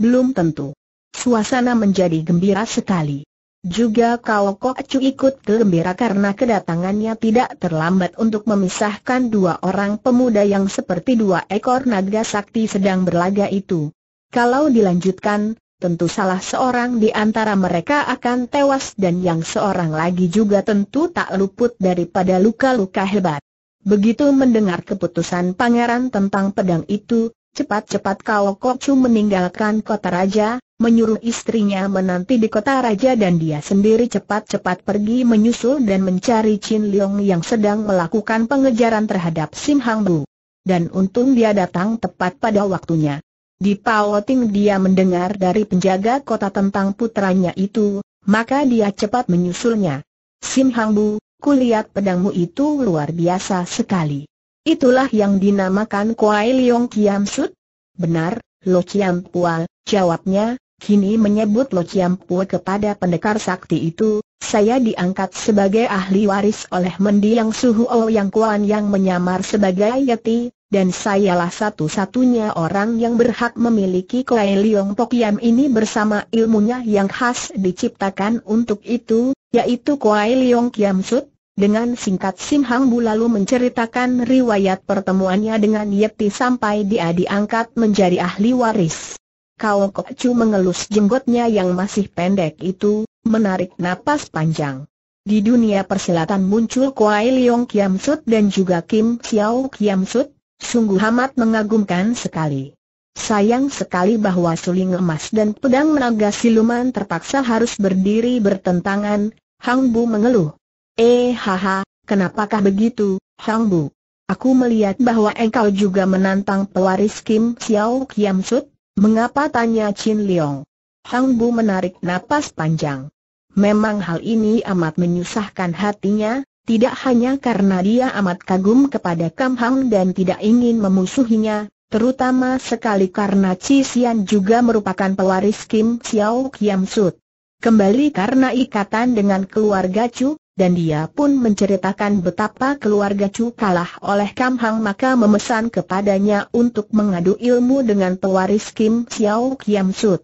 A: Belum tentu. Suasana menjadi gembira sekali. Juga kau Kok acu ikut gembira karena kedatangannya tidak terlambat untuk memisahkan dua orang pemuda yang seperti dua ekor naga sakti sedang berlaga itu. Kalau dilanjutkan, tentu salah seorang di antara mereka akan tewas dan yang seorang lagi juga tentu tak luput daripada luka-luka hebat. Begitu mendengar keputusan pangeran tentang pedang itu, cepat-cepat Kao Kocu meninggalkan kota raja, menyuruh istrinya menanti di kota raja dan dia sendiri cepat-cepat pergi menyusul dan mencari Chin Leong yang sedang melakukan pengejaran terhadap Sim Hang Bu. Dan untung dia datang tepat pada waktunya. Di Paoting dia mendengar dari penjaga kota tentang putranya itu, maka dia cepat menyusulnya. Sim Hang Bu, kulihat pedangmu itu luar biasa sekali. Itulah yang dinamakan Kuai Leong Kiam Sut? Benar, Lo Chiam Pua, jawabnya, kini menyebut Lo Chiam Pua kepada pendekar sakti itu, saya diangkat sebagai ahli waris oleh mendiang Suhu oh Yang Kuan yang menyamar sebagai Yeti, dan sayalah satu-satunya orang yang berhak memiliki Kuei Liong Pokiam ini bersama ilmunya yang khas diciptakan untuk itu, yaitu Kuei Liong Kiam Sut. Dengan singkat Sim Hang Bu lalu menceritakan riwayat pertemuannya dengan Yeti sampai dia diangkat menjadi ahli waris. Kau Chu mengelus jenggotnya yang masih pendek itu, menarik napas panjang. Di dunia persilatan muncul Kuai Leong Kiam Sut dan juga Kim Xiao Kiam Sut, sungguh amat mengagumkan sekali. Sayang sekali bahwa suling emas dan pedang naga siluman terpaksa harus berdiri bertentangan, Hang Bu mengeluh. Eh haha, kenapakah begitu, Hang Bu? Aku melihat bahwa engkau juga menantang pewaris Kim Xiao Kiam Sut, mengapa tanya Chin Leong? Hang Bu menarik napas panjang. Memang hal ini amat menyusahkan hatinya, tidak hanya karena dia amat kagum kepada Kam Hang dan tidak ingin memusuhinya, terutama sekali karena Chi Xian juga merupakan pewaris Kim Xiao Kiam Sud. Kembali karena ikatan dengan keluarga Chu, dan dia pun menceritakan betapa keluarga Chu kalah oleh Kam Hang maka memesan kepadanya untuk mengadu ilmu dengan pewaris Kim Xiao Kiam Sud.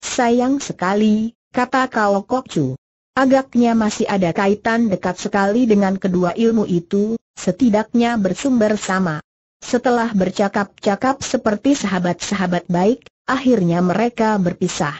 A: Sayang sekali, kata Kao Kok Agaknya masih ada kaitan dekat sekali dengan kedua ilmu itu, setidaknya bersumber sama. Setelah bercakap-cakap seperti sahabat-sahabat baik, akhirnya mereka berpisah.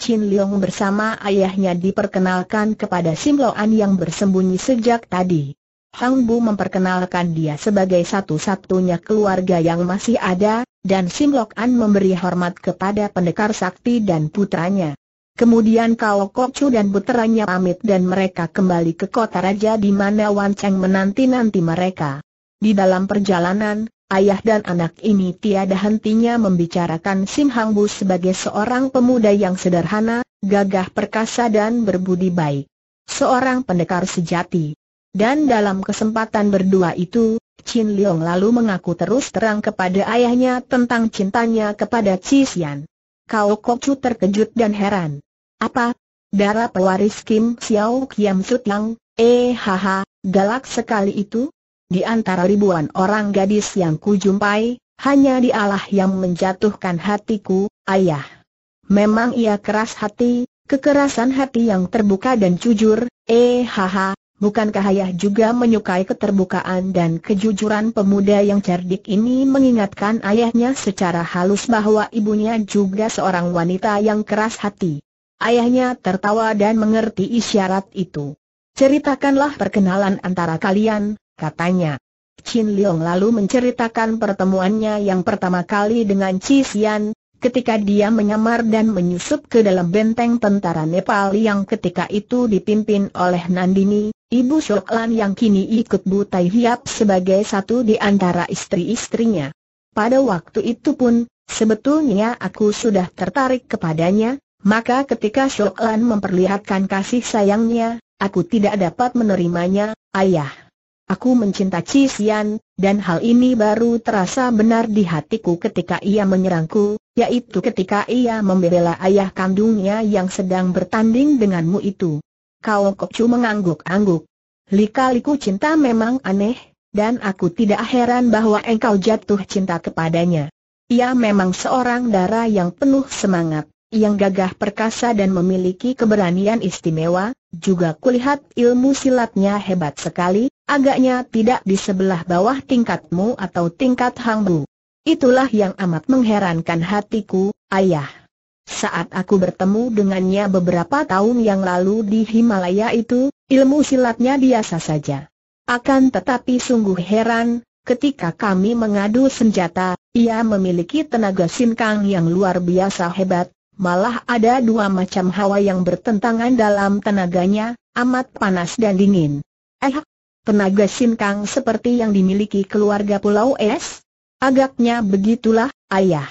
A: Chin Leong bersama ayahnya diperkenalkan kepada Sim Loan yang bersembunyi sejak tadi. Hang Bu memperkenalkan dia sebagai satu-satunya keluarga yang masih ada, dan Sim Lok An memberi hormat kepada pendekar sakti dan putranya. Kemudian Kao Kok Chu dan putranya pamit dan mereka kembali ke kota raja di mana Wan Cheng menanti-nanti mereka. Di dalam perjalanan, ayah dan anak ini tiada hentinya membicarakan Sim Hang Bu sebagai seorang pemuda yang sederhana, gagah perkasa dan berbudi baik. Seorang pendekar sejati. Dan dalam kesempatan berdua itu, Chin Leong lalu mengaku terus terang kepada ayahnya tentang cintanya kepada Cixian. Kau kok cu terkejut dan heran. Apa? Darah pewaris Kim Xiao Kiam Sutang, eh haha, galak sekali itu? Di antara ribuan orang gadis yang kujumpai, hanya dialah yang menjatuhkan hatiku, ayah. Memang ia keras hati, kekerasan hati yang terbuka dan jujur, eh haha, Bukankah ayah juga menyukai keterbukaan dan kejujuran pemuda yang cerdik ini mengingatkan ayahnya secara halus bahwa ibunya juga seorang wanita yang keras hati. Ayahnya tertawa dan mengerti isyarat itu. Ceritakanlah perkenalan antara kalian, katanya. Chin Leong lalu menceritakan pertemuannya yang pertama kali dengan Chi Xian, ketika dia menyamar dan menyusup ke dalam benteng tentara Nepal yang ketika itu dipimpin oleh Nandini, Ibu Shoklan yang kini ikut Tai Hiap sebagai satu di antara istri-istrinya. Pada waktu itu pun, sebetulnya aku sudah tertarik kepadanya, maka ketika Shoklan memperlihatkan kasih sayangnya, aku tidak dapat menerimanya, ayah. Aku mencinta Cisian, dan hal ini baru terasa benar di hatiku ketika ia menyerangku, yaitu ketika ia membela ayah kandungnya yang sedang bertanding denganmu itu. Kau Kocu mengangguk-angguk. Lika-liku cinta memang aneh, dan aku tidak heran bahwa engkau jatuh cinta kepadanya. Ia memang seorang darah yang penuh semangat, yang gagah perkasa dan memiliki keberanian istimewa, juga kulihat ilmu silatnya hebat sekali, agaknya tidak di sebelah bawah tingkatmu atau tingkat hangbu. Itulah yang amat mengherankan hatiku, ayah. Saat aku bertemu dengannya beberapa tahun yang lalu di Himalaya itu, ilmu silatnya biasa saja. Akan tetapi sungguh heran, ketika kami mengadu senjata, ia memiliki tenaga sinkang yang luar biasa hebat, malah ada dua macam hawa yang bertentangan dalam tenaganya, amat panas dan dingin. Eh, tenaga sinkang seperti yang dimiliki keluarga Pulau Es? Agaknya begitulah, ayah.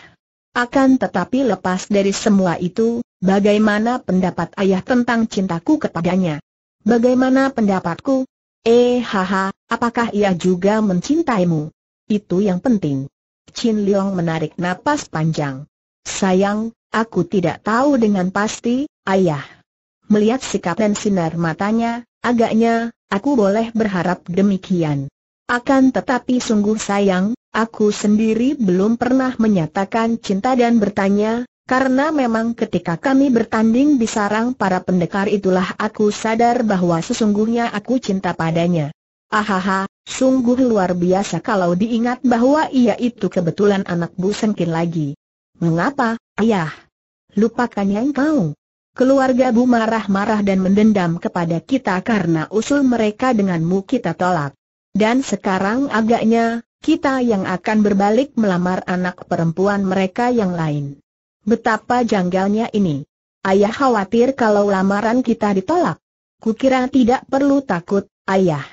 A: Akan tetapi lepas dari semua itu, bagaimana pendapat ayah tentang cintaku kepadanya? Bagaimana pendapatku? Eh haha, apakah ia juga mencintaimu? Itu yang penting. Chin Leong menarik napas panjang. Sayang, aku tidak tahu dengan pasti, ayah. Melihat sikap dan sinar matanya, agaknya, aku boleh berharap demikian. Akan tetapi sungguh sayang, Aku sendiri belum pernah menyatakan cinta dan bertanya, karena memang ketika kami bertanding di sarang para pendekar itulah aku sadar bahwa sesungguhnya aku cinta padanya. Ahaha, sungguh luar biasa kalau diingat bahwa ia itu kebetulan anak Bu Sengkin lagi. Mengapa, ayah? yang kau. Keluarga Bu marah-marah dan mendendam kepada kita karena usul mereka denganmu kita tolak. Dan sekarang agaknya, kita yang akan berbalik melamar anak perempuan mereka yang lain. Betapa janggalnya ini. Ayah khawatir kalau lamaran kita ditolak. Kukira tidak perlu takut, ayah.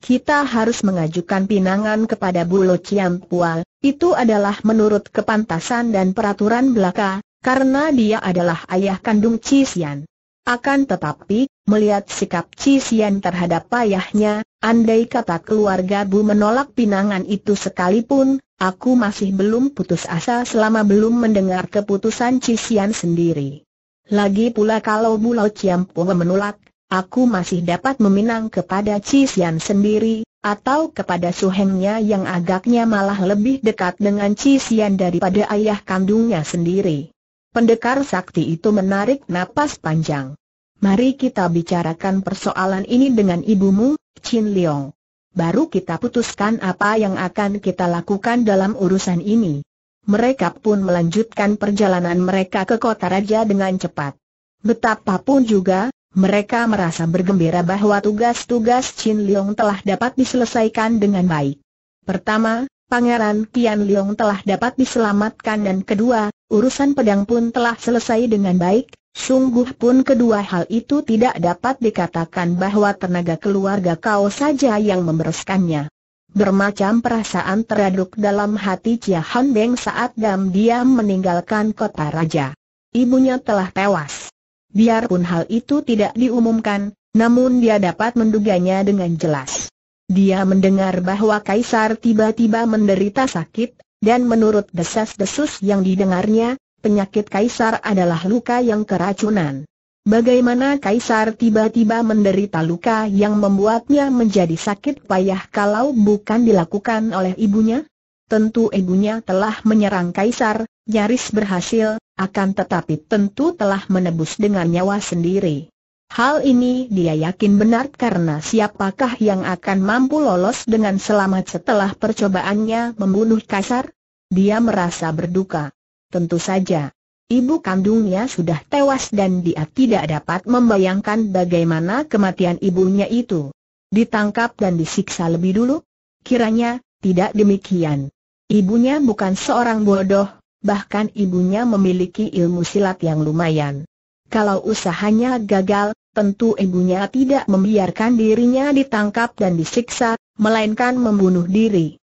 A: Kita harus mengajukan pinangan kepada Bulo Ciampual, itu adalah menurut kepantasan dan peraturan belaka, karena dia adalah ayah kandung Cisian. Akan tetapi, melihat sikap Cisian terhadap payahnya, andai kata keluarga Bu menolak pinangan itu sekalipun, aku masih belum putus asa selama belum mendengar keputusan Cisian sendiri. Lagi pula kalau Bu Lau Ciampu menolak, aku masih dapat meminang kepada Cisian sendiri, atau kepada suhengnya yang agaknya malah lebih dekat dengan Cisian daripada ayah kandungnya sendiri. Pendekar sakti itu menarik napas panjang. Mari kita bicarakan persoalan ini dengan ibumu, Chin Leong. Baru kita putuskan apa yang akan kita lakukan dalam urusan ini. Mereka pun melanjutkan perjalanan mereka ke kota raja dengan cepat. Betapapun juga, mereka merasa bergembira bahwa tugas-tugas Chin Leong telah dapat diselesaikan dengan baik. Pertama, Pangeran Kian Leong telah dapat diselamatkan dan kedua, urusan pedang pun telah selesai dengan baik, sungguh pun kedua hal itu tidak dapat dikatakan bahwa tenaga keluarga kau saja yang membereskannya. Bermacam perasaan teraduk dalam hati Chia Han Beng saat Gam Diam meninggalkan kota raja. Ibunya telah tewas. Biarpun hal itu tidak diumumkan, namun dia dapat menduganya dengan jelas. Dia mendengar bahwa Kaisar tiba-tiba menderita sakit, dan menurut desas-desus yang didengarnya, penyakit Kaisar adalah luka yang keracunan. Bagaimana Kaisar tiba-tiba menderita luka yang membuatnya menjadi sakit payah kalau bukan dilakukan oleh ibunya? Tentu ibunya telah menyerang Kaisar, nyaris berhasil, akan tetapi tentu telah menebus dengan nyawa sendiri. Hal ini dia yakin benar karena siapakah yang akan mampu lolos dengan selamat setelah percobaannya membunuh kasar? Dia merasa berduka. Tentu saja. Ibu kandungnya sudah tewas dan dia tidak dapat membayangkan bagaimana kematian ibunya itu. Ditangkap dan disiksa lebih dulu? Kiranya, tidak demikian. Ibunya bukan seorang bodoh, bahkan ibunya memiliki ilmu silat yang lumayan. Kalau usahanya gagal, tentu ibunya tidak membiarkan dirinya ditangkap dan disiksa, melainkan membunuh diri.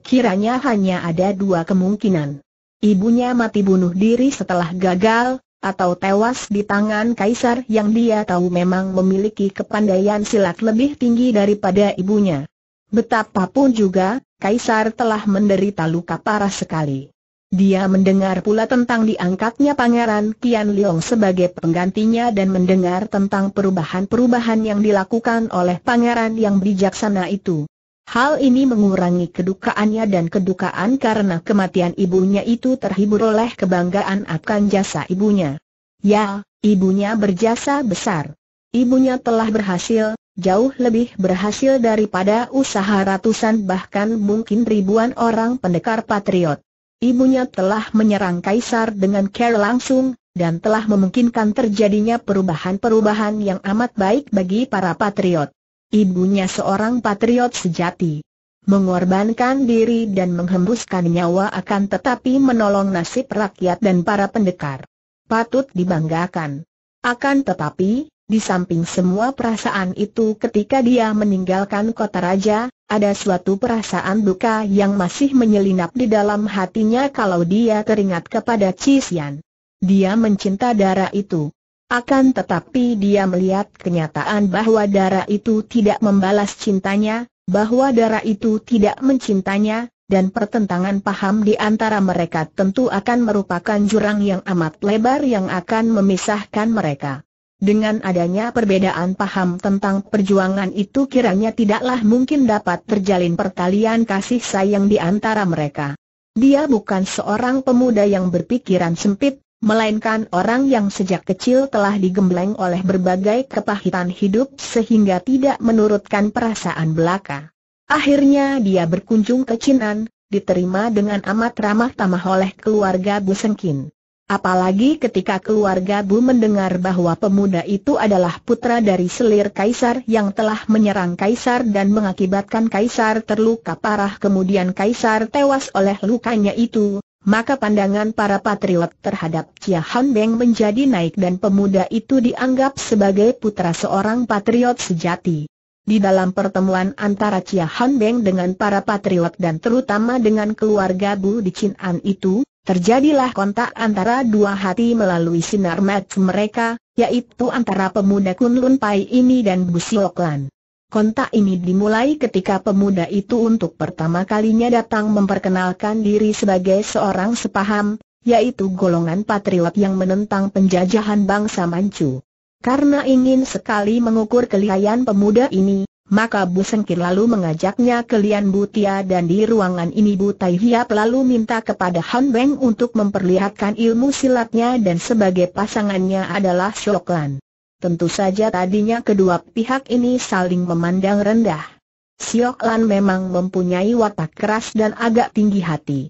A: Kiranya hanya ada dua kemungkinan. Ibunya mati bunuh diri setelah gagal, atau tewas di tangan kaisar yang dia tahu memang memiliki kepandaian silat lebih tinggi daripada ibunya. Betapapun juga, kaisar telah menderita luka parah sekali. Dia mendengar pula tentang diangkatnya Pangeran Kian Leong sebagai penggantinya dan mendengar tentang perubahan-perubahan yang dilakukan oleh pangeran yang bijaksana itu. Hal ini mengurangi kedukaannya dan kedukaan karena kematian ibunya itu terhibur oleh kebanggaan akan jasa ibunya. Ya, ibunya berjasa besar. Ibunya telah berhasil, jauh lebih berhasil daripada usaha ratusan bahkan mungkin ribuan orang pendekar patriot. Ibunya telah menyerang Kaisar dengan care langsung, dan telah memungkinkan terjadinya perubahan-perubahan yang amat baik bagi para patriot. Ibunya seorang patriot sejati. Mengorbankan diri dan menghembuskan nyawa akan tetapi menolong nasib rakyat dan para pendekar. Patut dibanggakan. Akan tetapi, di samping semua perasaan itu ketika dia meninggalkan kota raja, ada suatu perasaan duka yang masih menyelinap di dalam hatinya kalau dia teringat kepada Cisian. Dia mencinta darah itu. Akan tetapi dia melihat kenyataan bahwa darah itu tidak membalas cintanya, bahwa darah itu tidak mencintanya, dan pertentangan paham di antara mereka tentu akan merupakan jurang yang amat lebar yang akan memisahkan mereka. Dengan adanya perbedaan paham tentang perjuangan itu kiranya tidaklah mungkin dapat terjalin pertalian kasih sayang di antara mereka. Dia bukan seorang pemuda yang berpikiran sempit, melainkan orang yang sejak kecil telah digembleng oleh berbagai kepahitan hidup sehingga tidak menurutkan perasaan belaka. Akhirnya dia berkunjung ke Cinan, diterima dengan amat ramah tamah oleh keluarga Busengkin. Apalagi ketika keluarga Bu mendengar bahwa pemuda itu adalah putra dari selir kaisar yang telah menyerang kaisar dan mengakibatkan kaisar terluka parah kemudian kaisar tewas oleh lukanya itu, maka pandangan para patriot terhadap Chia Han Beng menjadi naik dan pemuda itu dianggap sebagai putra seorang patriot sejati. Di dalam pertemuan antara Chia Han Beng dengan para patriot dan terutama dengan keluarga Bu di Chin'an itu, Terjadilah kontak antara dua hati melalui sinar mata mereka, yaitu antara pemuda Kunlun Pai ini dan Busiok Lan. Kontak ini dimulai ketika pemuda itu untuk pertama kalinya datang memperkenalkan diri sebagai seorang sepaham, yaitu golongan patriot yang menentang penjajahan bangsa Manchu. Karena ingin sekali mengukur kelihayan pemuda ini, maka Bu Sengkir lalu mengajaknya ke Lian Butia dan di ruangan ini Bu Tai Hiap lalu minta kepada Han Beng untuk memperlihatkan ilmu silatnya dan sebagai pasangannya adalah Sioklan. Tentu saja tadinya kedua pihak ini saling memandang rendah. Sioklan memang mempunyai watak keras dan agak tinggi hati.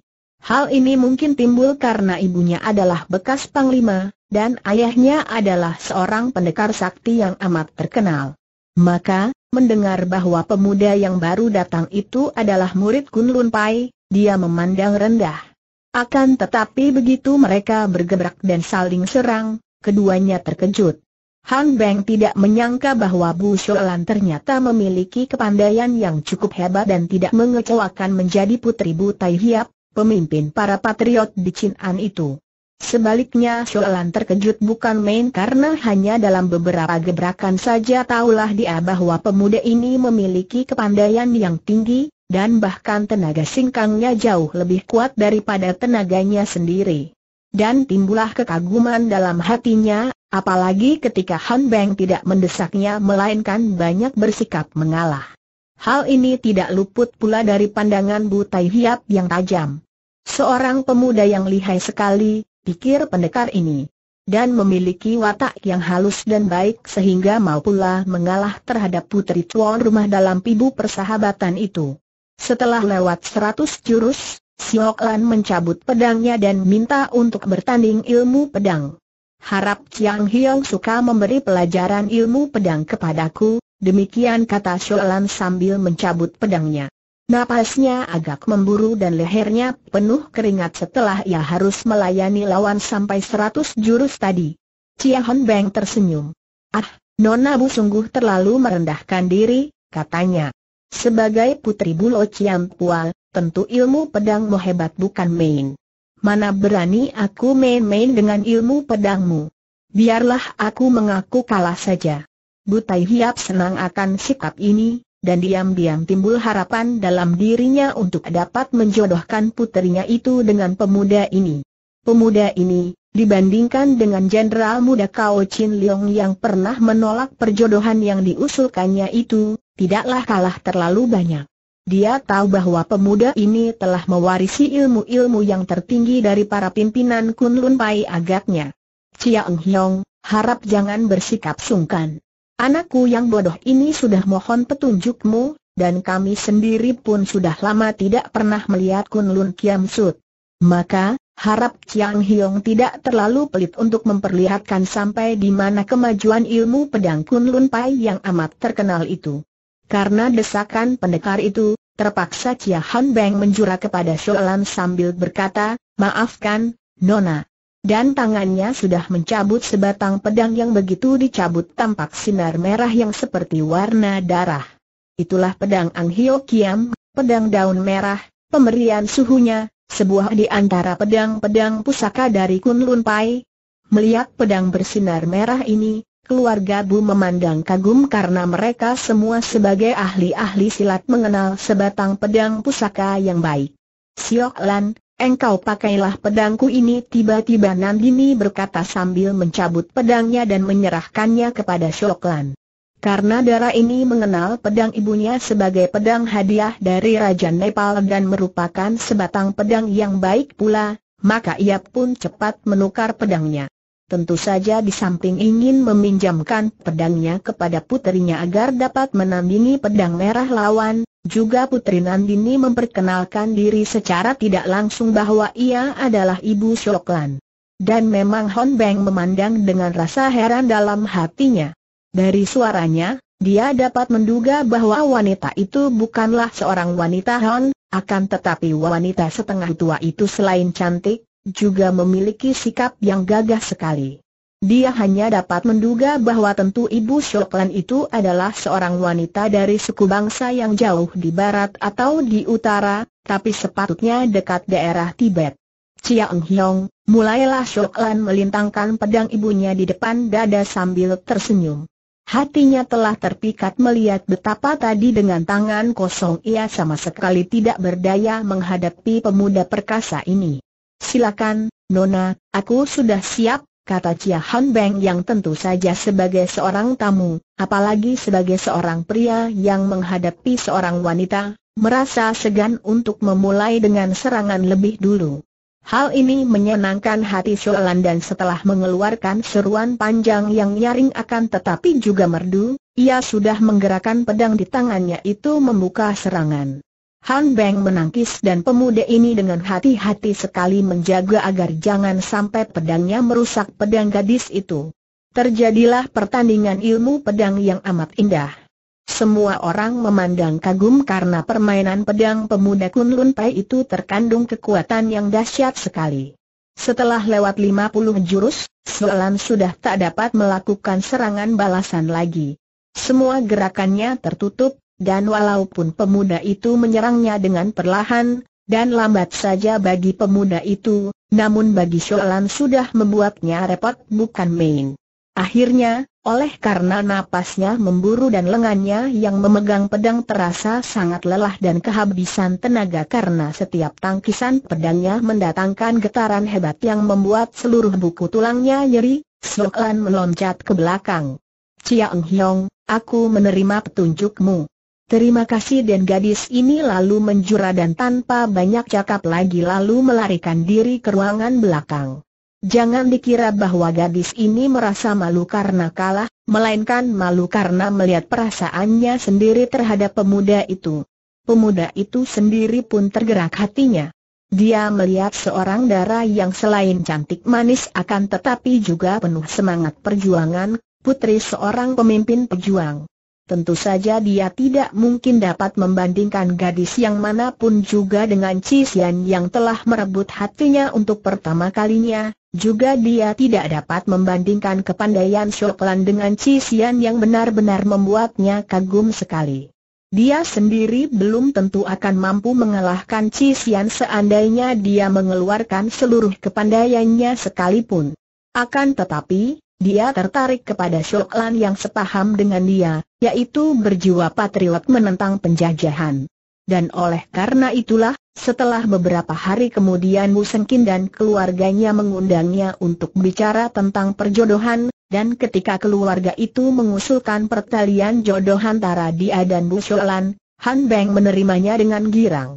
A: Hal ini mungkin timbul karena ibunya adalah bekas panglima, dan ayahnya adalah seorang pendekar sakti yang amat terkenal. Maka, mendengar bahwa pemuda yang baru datang itu adalah murid Kunlun Pai, dia memandang rendah. Akan tetapi begitu mereka bergebrak dan saling serang, keduanya terkejut. Han Beng tidak menyangka bahwa Bu Sholan ternyata memiliki kepandaian yang cukup hebat dan tidak mengecewakan menjadi putri Bu Tai Hiap, pemimpin para patriot di Chin'an itu. Sebaliknya Shoelan terkejut bukan main karena hanya dalam beberapa gebrakan saja taulah dia bahwa pemuda ini memiliki kepandaian yang tinggi, dan bahkan tenaga singkangnya jauh lebih kuat daripada tenaganya sendiri. Dan timbulah kekaguman dalam hatinya, apalagi ketika Han Beng tidak mendesaknya melainkan banyak bersikap mengalah. Hal ini tidak luput pula dari pandangan Bu Tai Hiap yang tajam. Seorang pemuda yang lihai sekali, pikir pendekar ini. Dan memiliki watak yang halus dan baik sehingga mau pula mengalah terhadap putri tuan rumah dalam pibu persahabatan itu. Setelah lewat seratus jurus, Siok Lan mencabut pedangnya dan minta untuk bertanding ilmu pedang. Harap Chiang Hiong suka memberi pelajaran ilmu pedang kepadaku, demikian kata Siok Lan sambil mencabut pedangnya. Napasnya agak memburu dan lehernya penuh keringat setelah ia harus melayani lawan sampai seratus jurus tadi. Chia Hon Beng tersenyum. Ah, Nona Bu sungguh terlalu merendahkan diri, katanya. Sebagai putri Bulo Ciam Pual, tentu ilmu pedangmu hebat bukan main. Mana berani aku main-main dengan ilmu pedangmu. Biarlah aku mengaku kalah saja. Butai Hiap senang akan sikap ini, dan diam-diam timbul harapan dalam dirinya untuk dapat menjodohkan puterinya itu dengan pemuda ini. Pemuda ini, dibandingkan dengan Jenderal Muda Kao Chin Leong yang pernah menolak perjodohan yang diusulkannya itu, tidaklah kalah terlalu banyak. Dia tahu bahwa pemuda ini telah mewarisi ilmu-ilmu yang tertinggi dari para pimpinan Kunlun Pai agaknya. Chia Eng Hiong, harap jangan bersikap sungkan. Anakku yang bodoh ini sudah mohon petunjukmu, dan kami sendiri pun sudah lama tidak pernah melihat Kun Lun Kiam Sut. Maka, harap Chiang Hiong tidak terlalu pelit untuk memperlihatkan sampai di mana kemajuan ilmu pedang Kun Pai yang amat terkenal itu. Karena desakan pendekar itu, terpaksa Chia Han Beng menjura kepada Sholan sambil berkata, Maafkan, Nona, dan tangannya sudah mencabut sebatang pedang yang begitu dicabut tampak sinar merah yang seperti warna darah. Itulah pedang Ang Hyo Kiam, pedang daun merah, pemberian suhunya, sebuah di antara pedang-pedang pusaka dari Kunlun Pai. Melihat pedang bersinar merah ini, keluarga Bu memandang kagum karena mereka semua sebagai ahli-ahli silat mengenal sebatang pedang pusaka yang baik. Siok Lan, Engkau pakailah pedangku ini tiba-tiba Nandini berkata sambil mencabut pedangnya dan menyerahkannya kepada Shoklan. Karena darah ini mengenal pedang ibunya sebagai pedang hadiah dari Raja Nepal dan merupakan sebatang pedang yang baik pula, maka ia pun cepat menukar pedangnya. Tentu saja di samping ingin meminjamkan pedangnya kepada putrinya agar dapat menandingi pedang merah lawan, juga Putri Nandini memperkenalkan diri secara tidak langsung bahwa ia adalah ibu Syoklan. Dan memang Hon Beng memandang dengan rasa heran dalam hatinya. Dari suaranya, dia dapat menduga bahwa wanita itu bukanlah seorang wanita Hon, akan tetapi wanita setengah tua itu selain cantik, juga memiliki sikap yang gagah sekali. Dia hanya dapat menduga bahwa tentu ibu Shoklan itu adalah seorang wanita dari suku bangsa yang jauh di barat atau di utara, tapi sepatutnya dekat daerah Tibet. Chiang Hiong, mulailah Shoklan melintangkan pedang ibunya di depan dada sambil tersenyum. Hatinya telah terpikat melihat betapa tadi dengan tangan kosong ia sama sekali tidak berdaya menghadapi pemuda perkasa ini. Silakan, Nona, aku sudah siap, kata Chia Han Beng yang tentu saja sebagai seorang tamu, apalagi sebagai seorang pria yang menghadapi seorang wanita, merasa segan untuk memulai dengan serangan lebih dulu. Hal ini menyenangkan hati Sholan dan setelah mengeluarkan seruan panjang yang nyaring akan tetapi juga merdu, ia sudah menggerakkan pedang di tangannya itu membuka serangan. Han Beng menangkis dan pemuda ini dengan hati-hati sekali menjaga agar jangan sampai pedangnya merusak pedang gadis itu. Terjadilah pertandingan ilmu pedang yang amat indah. Semua orang memandang kagum karena permainan pedang pemuda Kunlun Pai itu terkandung kekuatan yang dahsyat sekali. Setelah lewat 50 jurus, Soalan sudah tak dapat melakukan serangan balasan lagi. Semua gerakannya tertutup, dan walaupun pemuda itu menyerangnya dengan perlahan, dan lambat saja bagi pemuda itu, namun bagi Sholan sudah membuatnya repot bukan main. Akhirnya, oleh karena napasnya memburu dan lengannya yang memegang pedang terasa sangat lelah dan kehabisan tenaga karena setiap tangkisan pedangnya mendatangkan getaran hebat yang membuat seluruh buku tulangnya nyeri, Sholan meloncat ke belakang. Chiang Hiong, aku menerima petunjukmu. Terima kasih dan gadis ini lalu menjura dan tanpa banyak cakap lagi lalu melarikan diri ke ruangan belakang. Jangan dikira bahwa gadis ini merasa malu karena kalah, melainkan malu karena melihat perasaannya sendiri terhadap pemuda itu. Pemuda itu sendiri pun tergerak hatinya. Dia melihat seorang dara yang selain cantik manis akan tetapi juga penuh semangat perjuangan, putri seorang pemimpin pejuang. Tentu saja dia tidak mungkin dapat membandingkan gadis yang manapun juga dengan Cisian yang telah merebut hatinya untuk pertama kalinya, juga dia tidak dapat membandingkan kepandaian Shoklan dengan Cisian yang benar-benar membuatnya kagum sekali. Dia sendiri belum tentu akan mampu mengalahkan Cisian seandainya dia mengeluarkan seluruh kepandaiannya sekalipun. Akan tetapi, dia tertarik kepada Shoklan yang sepaham dengan dia, yaitu berjiwa patriot menentang penjajahan. Dan oleh karena itulah, setelah beberapa hari kemudian Wu dan keluarganya mengundangnya untuk bicara tentang perjodohan, dan ketika keluarga itu mengusulkan pertalian jodoh antara dia dan Bu Han Beng menerimanya dengan girang.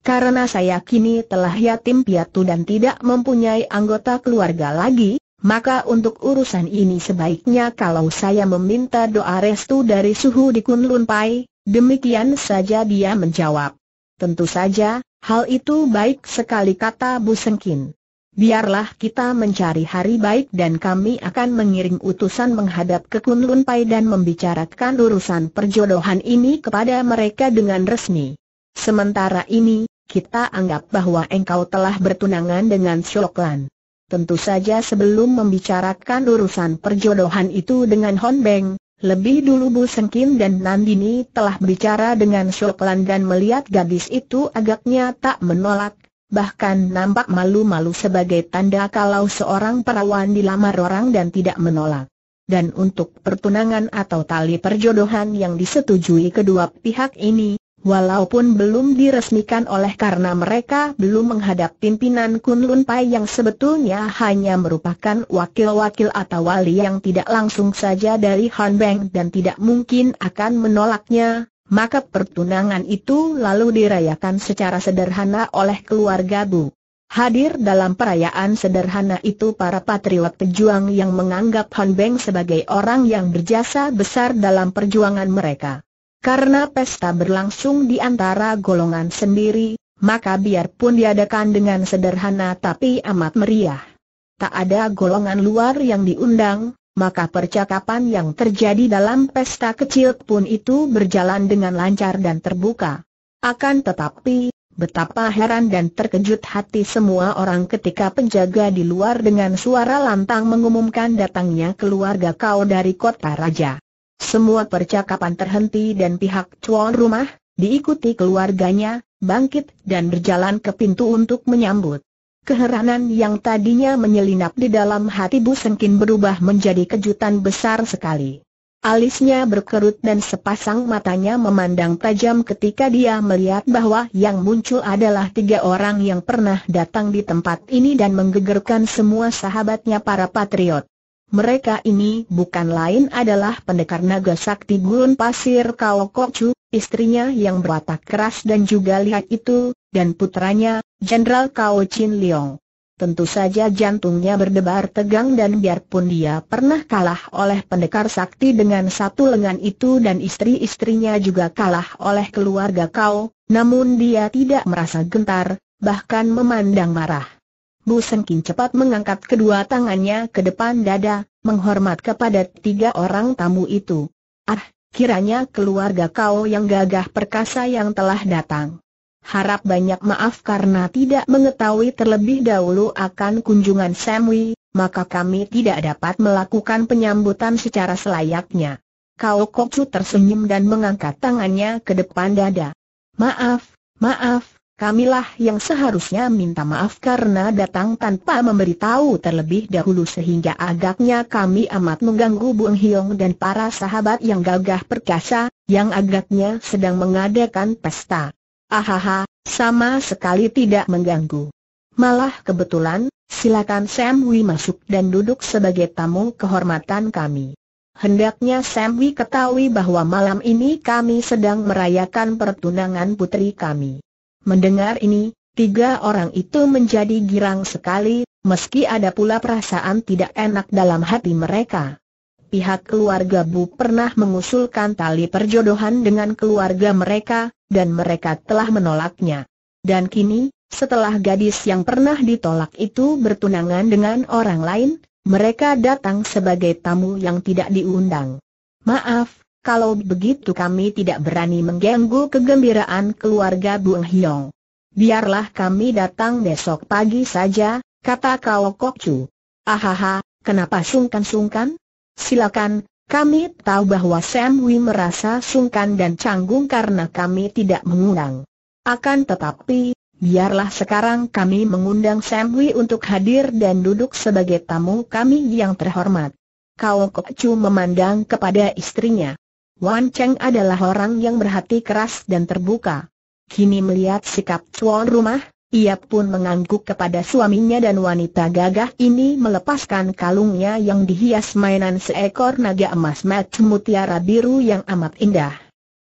A: Karena saya kini telah yatim piatu dan tidak mempunyai anggota keluarga lagi, maka untuk urusan ini sebaiknya kalau saya meminta doa restu dari suhu di Kunlun Pai, demikian saja dia menjawab. Tentu saja, hal itu baik sekali kata Bu Sengkin. Biarlah kita mencari hari baik dan kami akan mengirim utusan menghadap ke Kunlun Pai dan membicarakan urusan perjodohan ini kepada mereka dengan resmi. Sementara ini, kita anggap bahwa engkau telah bertunangan dengan Syoklan. Tentu saja sebelum membicarakan urusan perjodohan itu dengan Hon Beng, lebih dulu Bu Sengkin dan Nandini telah berbicara dengan Soklan dan melihat gadis itu agaknya tak menolak, bahkan nampak malu-malu sebagai tanda kalau seorang perawan dilamar orang dan tidak menolak. Dan untuk pertunangan atau tali perjodohan yang disetujui kedua pihak ini, Walaupun belum diresmikan oleh karena mereka belum menghadap pimpinan Kunlun Pai yang sebetulnya hanya merupakan wakil-wakil atau wali yang tidak langsung saja dari Han Beng dan tidak mungkin akan menolaknya, maka pertunangan itu lalu dirayakan secara sederhana oleh keluarga Bu. Hadir dalam perayaan sederhana itu para patriot pejuang yang menganggap Han Beng sebagai orang yang berjasa besar dalam perjuangan mereka. Karena pesta berlangsung di antara golongan sendiri, maka biarpun diadakan dengan sederhana tapi amat meriah. Tak ada golongan luar yang diundang, maka percakapan yang terjadi dalam pesta kecil pun itu berjalan dengan lancar dan terbuka. Akan tetapi, betapa heran dan terkejut hati semua orang ketika penjaga di luar dengan suara lantang mengumumkan datangnya keluarga kau dari kota raja. Semua percakapan terhenti dan pihak cuan rumah, diikuti keluarganya, bangkit dan berjalan ke pintu untuk menyambut. Keheranan yang tadinya menyelinap di dalam hati Bu Sengkin berubah menjadi kejutan besar sekali. Alisnya berkerut dan sepasang matanya memandang tajam ketika dia melihat bahwa yang muncul adalah tiga orang yang pernah datang di tempat ini dan menggegerkan semua sahabatnya para patriot. Mereka ini bukan lain adalah pendekar naga sakti gurun pasir Kao Kocu, istrinya yang berwatak keras dan juga lihat itu, dan putranya, Jenderal Kao Chin Leong. Tentu saja jantungnya berdebar tegang dan biarpun dia pernah kalah oleh pendekar sakti dengan satu lengan itu dan istri-istrinya juga kalah oleh keluarga kau, namun dia tidak merasa gentar, bahkan memandang marah. Bu Sengkin cepat mengangkat kedua tangannya ke depan dada, menghormat kepada tiga orang tamu itu. Ah, kiranya keluarga kau yang gagah perkasa yang telah datang. Harap banyak maaf karena tidak mengetahui terlebih dahulu akan kunjungan Samui, maka kami tidak dapat melakukan penyambutan secara selayaknya. Kau Kokcu tersenyum dan mengangkat tangannya ke depan dada. Maaf, maaf, Kamilah yang seharusnya minta maaf karena datang tanpa memberitahu terlebih dahulu sehingga agaknya kami amat mengganggu Bung Hiong dan para sahabat yang gagah perkasa, yang agaknya sedang mengadakan pesta. Ahaha, sama sekali tidak mengganggu. Malah kebetulan, silakan Sam Wee masuk dan duduk sebagai tamu kehormatan kami. Hendaknya Sam Wee ketahui bahwa malam ini kami sedang merayakan pertunangan putri kami. Mendengar ini, tiga orang itu menjadi girang sekali, meski ada pula perasaan tidak enak dalam hati mereka. Pihak keluarga Bu pernah mengusulkan tali perjodohan dengan keluarga mereka, dan mereka telah menolaknya. Dan kini, setelah gadis yang pernah ditolak itu bertunangan dengan orang lain, mereka datang sebagai tamu yang tidak diundang. Maaf, kalau begitu kami tidak berani mengganggu kegembiraan keluarga Bung Hiong. Biarlah kami datang besok pagi saja, kata Kao Chu. Ahaha, kenapa sungkan-sungkan? Silakan, kami tahu bahwa Sam Wei merasa sungkan dan canggung karena kami tidak mengundang. Akan tetapi, biarlah sekarang kami mengundang Sam Wei untuk hadir dan duduk sebagai tamu kami yang terhormat. Kao Chu memandang kepada istrinya. Wan Cheng adalah orang yang berhati keras dan terbuka. Kini melihat sikap tuan rumah, ia pun mengangguk kepada suaminya dan wanita gagah ini melepaskan kalungnya yang dihias mainan seekor naga emas mata mutiara biru yang amat indah.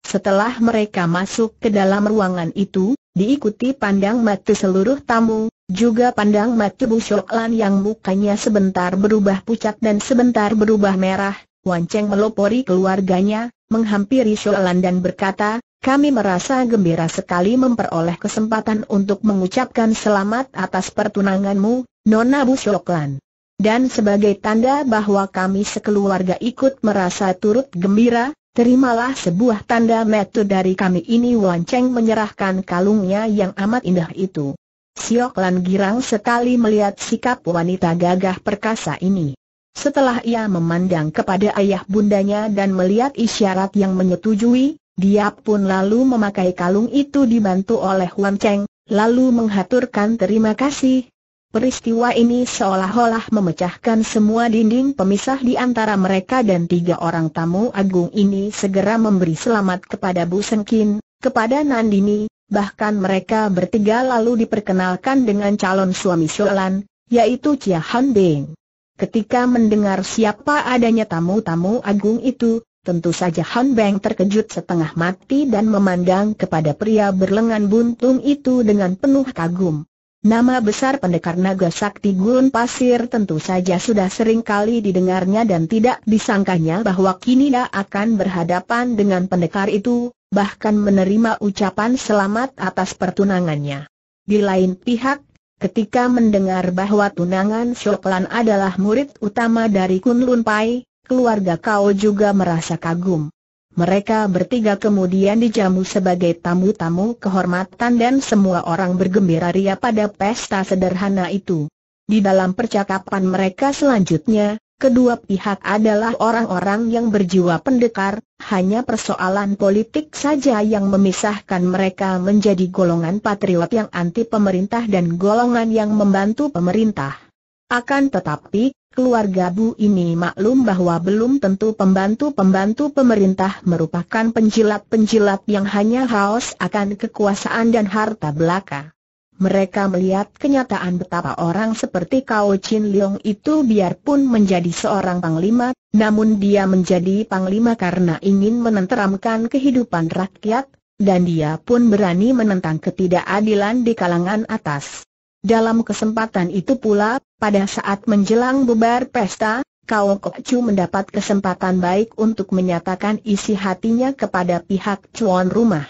A: Setelah mereka masuk ke dalam ruangan itu, diikuti pandang mata seluruh tamu, juga pandang mata Bu Shoklan yang mukanya sebentar berubah pucat dan sebentar berubah merah, Wan Cheng melopori keluarganya, menghampiri Shoalan dan berkata, kami merasa gembira sekali memperoleh kesempatan untuk mengucapkan selamat atas pertunanganmu, Nona Bu Shoklan. Dan sebagai tanda bahwa kami sekeluarga ikut merasa turut gembira, terimalah sebuah tanda metu dari kami ini Wan Cheng menyerahkan kalungnya yang amat indah itu. Sioklan girang sekali melihat sikap wanita gagah perkasa ini. Setelah ia memandang kepada ayah bundanya dan melihat isyarat yang menyetujui, dia pun lalu memakai kalung itu dibantu oleh Wan Cheng, lalu menghaturkan terima kasih. Peristiwa ini seolah-olah memecahkan semua dinding pemisah di antara mereka dan tiga orang tamu agung ini segera memberi selamat kepada Bu Sengkin, kepada Nandini, bahkan mereka bertiga lalu diperkenalkan dengan calon suami Sholan, yaitu Chia Han Beng. Ketika mendengar siapa adanya tamu-tamu agung itu, tentu saja Han Beng terkejut setengah mati dan memandang kepada pria berlengan buntung itu dengan penuh kagum. Nama besar pendekar naga sakti gurun pasir tentu saja sudah sering kali didengarnya dan tidak disangkanya bahwa kini dia akan berhadapan dengan pendekar itu, bahkan menerima ucapan selamat atas pertunangannya. Di lain pihak, Ketika mendengar bahwa tunangan Shoklan adalah murid utama dari Kunlun Pai, keluarga Kau juga merasa kagum. Mereka bertiga kemudian dijamu sebagai tamu-tamu kehormatan dan semua orang bergembira ria pada pesta sederhana itu. Di dalam percakapan mereka selanjutnya, Kedua pihak adalah orang-orang yang berjiwa pendekar, hanya persoalan politik saja yang memisahkan mereka menjadi golongan patriot yang anti pemerintah dan golongan yang membantu pemerintah. Akan tetapi, keluarga Bu ini maklum bahwa belum tentu pembantu-pembantu pemerintah merupakan penjilat-penjilat yang hanya haus akan kekuasaan dan harta belaka mereka melihat kenyataan betapa orang seperti Kao Chin Leong itu biarpun menjadi seorang panglima, namun dia menjadi panglima karena ingin menenteramkan kehidupan rakyat, dan dia pun berani menentang ketidakadilan di kalangan atas. Dalam kesempatan itu pula, pada saat menjelang bubar pesta, Kao Kok Chu mendapat kesempatan baik untuk menyatakan isi hatinya kepada pihak cuan rumah.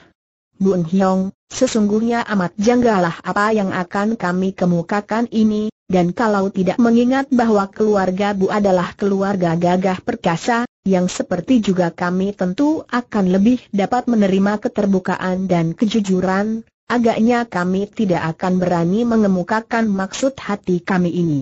A: Bun Hiong, sesungguhnya amat janggalah apa yang akan kami kemukakan ini, dan kalau tidak mengingat bahwa keluarga Bu adalah keluarga gagah perkasa, yang seperti juga kami tentu akan lebih dapat menerima keterbukaan dan kejujuran, agaknya kami tidak akan berani mengemukakan maksud hati kami ini.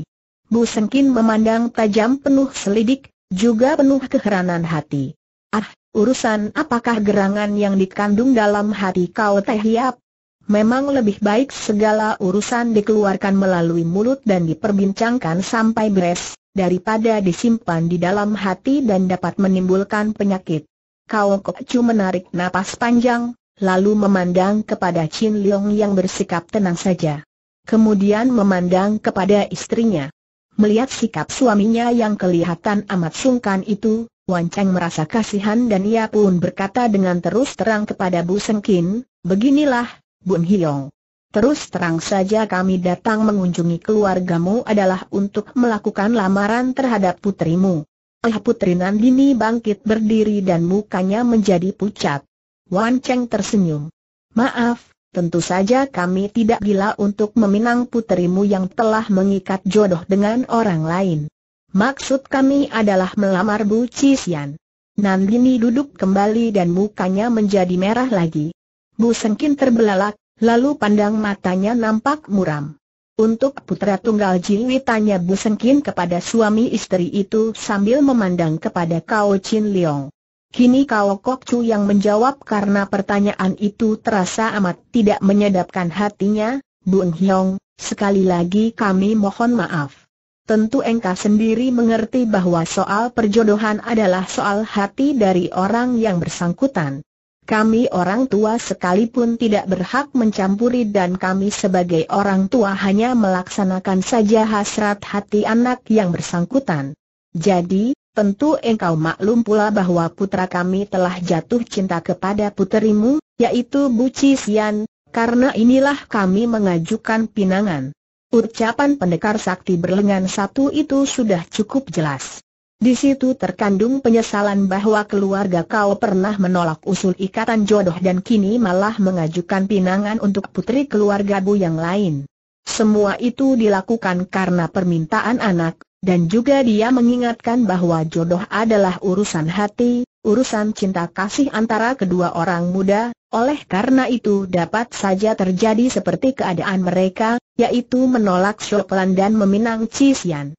A: Bu Sengkin memandang tajam penuh selidik, juga penuh keheranan hati. Ah, Urusan apakah gerangan yang dikandung dalam hati kau Teh Hiap? Memang lebih baik segala urusan dikeluarkan melalui mulut dan diperbincangkan sampai beres, daripada disimpan di dalam hati dan dapat menimbulkan penyakit. Kau Kokcu menarik napas panjang, lalu memandang kepada Chin Leong yang bersikap tenang saja. Kemudian memandang kepada istrinya. Melihat sikap suaminya yang kelihatan amat sungkan itu, Wan Cheng merasa kasihan dan ia pun berkata dengan terus terang kepada Bu Sengkin, beginilah, Bun Hiong. Terus terang saja kami datang mengunjungi keluargamu adalah untuk melakukan lamaran terhadap putrimu. Eh putri Nandini bangkit berdiri dan mukanya menjadi pucat. Wan Cheng tersenyum. Maaf, tentu saja kami tidak gila untuk meminang putrimu yang telah mengikat jodoh dengan orang lain. Maksud kami adalah melamar Bu Cisian. Nandini duduk kembali dan mukanya menjadi merah lagi. Bu Sengkin terbelalak, lalu pandang matanya nampak muram. Untuk putra tunggal Jiwi tanya Bu Sengkin kepada suami istri itu sambil memandang kepada Kao Chin Leong. Kini Kao Kok Chu yang menjawab karena pertanyaan itu terasa amat tidak menyedapkan hatinya, Bun Hyong, sekali lagi kami mohon maaf. Tentu engkau sendiri mengerti bahwa soal perjodohan adalah soal hati dari orang yang bersangkutan. Kami orang tua sekalipun tidak berhak mencampuri dan kami sebagai orang tua hanya melaksanakan saja hasrat hati anak yang bersangkutan. Jadi, tentu engkau maklum pula bahwa putra kami telah jatuh cinta kepada puterimu, yaitu Bu Cisian, karena inilah kami mengajukan pinangan. Ucapan pendekar sakti berlengan satu itu sudah cukup jelas. Di situ terkandung penyesalan bahwa keluarga kau pernah menolak usul ikatan jodoh dan kini malah mengajukan pinangan untuk putri keluarga Bu yang lain. Semua itu dilakukan karena permintaan anak, dan juga dia mengingatkan bahwa jodoh adalah urusan hati, urusan cinta kasih antara kedua orang muda, oleh karena itu dapat saja terjadi seperti keadaan mereka, yaitu menolak Shoplan dan meminang Cisian.